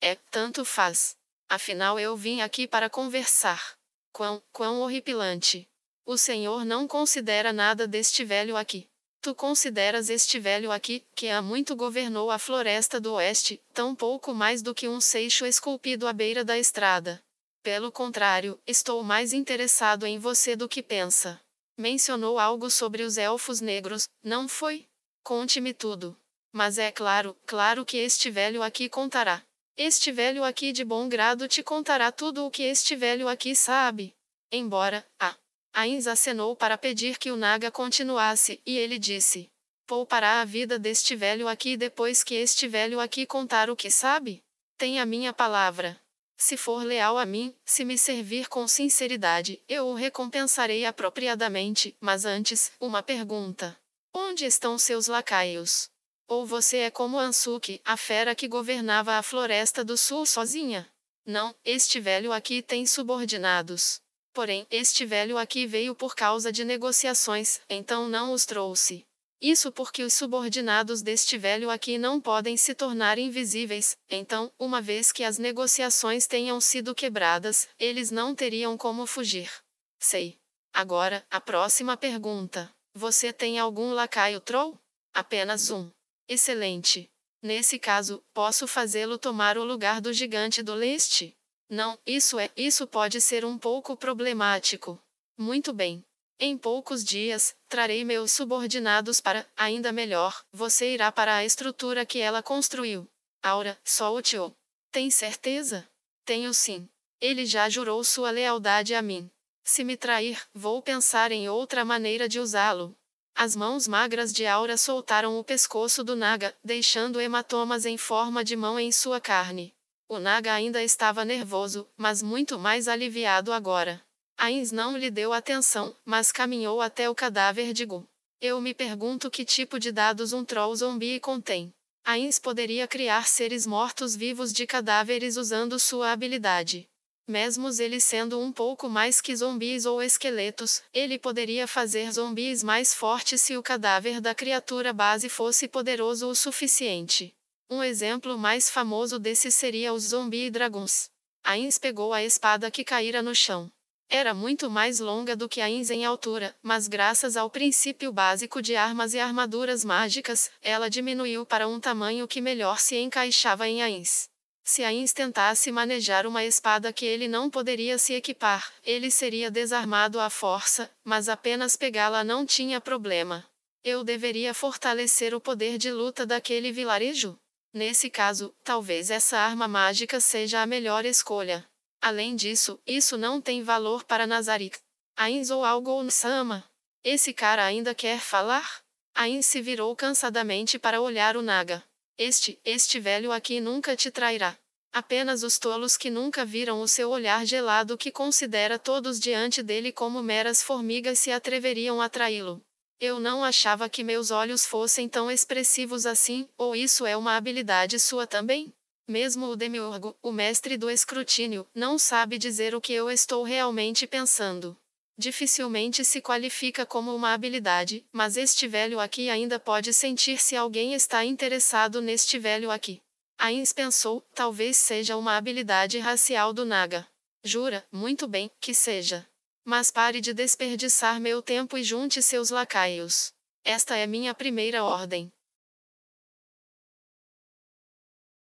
É, tanto faz. Afinal eu vim aqui para conversar. Quão, quão horripilante. O senhor não considera nada deste velho aqui. Tu consideras este velho aqui, que há muito governou a floresta do oeste, tão pouco mais do que um seixo esculpido à beira da estrada. Pelo contrário, estou mais interessado em você do que pensa. Mencionou algo sobre os elfos negros, não foi? Conte-me tudo. Mas é claro, claro que este velho aqui contará. Este velho aqui de bom grado te contará tudo o que este velho aqui sabe. Embora, ah, Ains acenou para pedir que o Naga continuasse, e ele disse: Poupará a vida deste velho aqui depois que este velho aqui contar o que sabe? Tem a minha palavra. Se for leal a mim, se me servir com sinceridade, eu o recompensarei apropriadamente, mas antes, uma pergunta. Onde estão seus lacaios? Ou você é como Ansuki, a fera que governava a floresta do sul sozinha? Não, este velho aqui tem subordinados. Porém, este velho aqui veio por causa de negociações, então não os trouxe. Isso porque os subordinados deste velho aqui não podem se tornar invisíveis, então, uma vez que as negociações tenham sido quebradas, eles não teriam como fugir. Sei. Agora, a próxima pergunta. Você tem algum lacaio troll? Apenas um. Excelente. Nesse caso, posso fazê-lo tomar o lugar do gigante do leste? Não, isso é, isso pode ser um pouco problemático. Muito bem. Em poucos dias, trarei meus subordinados para, ainda melhor, você irá para a estrutura que ela construiu. Aura, só o tio. Tem certeza? Tenho sim. Ele já jurou sua lealdade a mim. Se me trair, vou pensar em outra maneira de usá-lo. As mãos magras de Aura soltaram o pescoço do Naga, deixando hematomas em forma de mão em sua carne. O Naga ainda estava nervoso, mas muito mais aliviado agora. Ains não lhe deu atenção, mas caminhou até o cadáver de Gu. Eu me pergunto que tipo de dados um troll zumbi contém. Ains poderia criar seres mortos-vivos de cadáveres usando sua habilidade. Mesmo eles sendo um pouco mais que zumbis ou esqueletos, ele poderia fazer zumbis mais fortes se o cadáver da criatura base fosse poderoso o suficiente. Um exemplo mais famoso desse seria os Zombie Dragons. Ains pegou a espada que caíra no chão. Era muito mais longa do que Ains em altura, mas graças ao princípio básico de armas e armaduras mágicas, ela diminuiu para um tamanho que melhor se encaixava em Ains. Se Ains tentasse manejar uma espada que ele não poderia se equipar, ele seria desarmado à força, mas apenas pegá-la não tinha problema. Eu deveria fortalecer o poder de luta daquele vilarejo? Nesse caso, talvez essa arma mágica seja a melhor escolha. Além disso, isso não tem valor para Nazarick. Ains ou algo sama. Esse cara ainda quer falar? Ains se virou cansadamente para olhar o Naga. Este, este velho aqui nunca te trairá. Apenas os tolos que nunca viram o seu olhar gelado que considera todos diante dele como meras formigas se atreveriam a traí-lo. Eu não achava que meus olhos fossem tão expressivos assim, ou isso é uma habilidade sua também? Mesmo o demiurgo, o mestre do escrutínio, não sabe dizer o que eu estou realmente pensando. Dificilmente se qualifica como uma habilidade, mas este velho aqui ainda pode sentir se alguém está interessado neste velho aqui. Ains pensou, talvez seja uma habilidade racial do Naga. Jura, muito bem, que seja. Mas pare de desperdiçar meu tempo e junte seus lacaios. Esta é minha primeira ordem.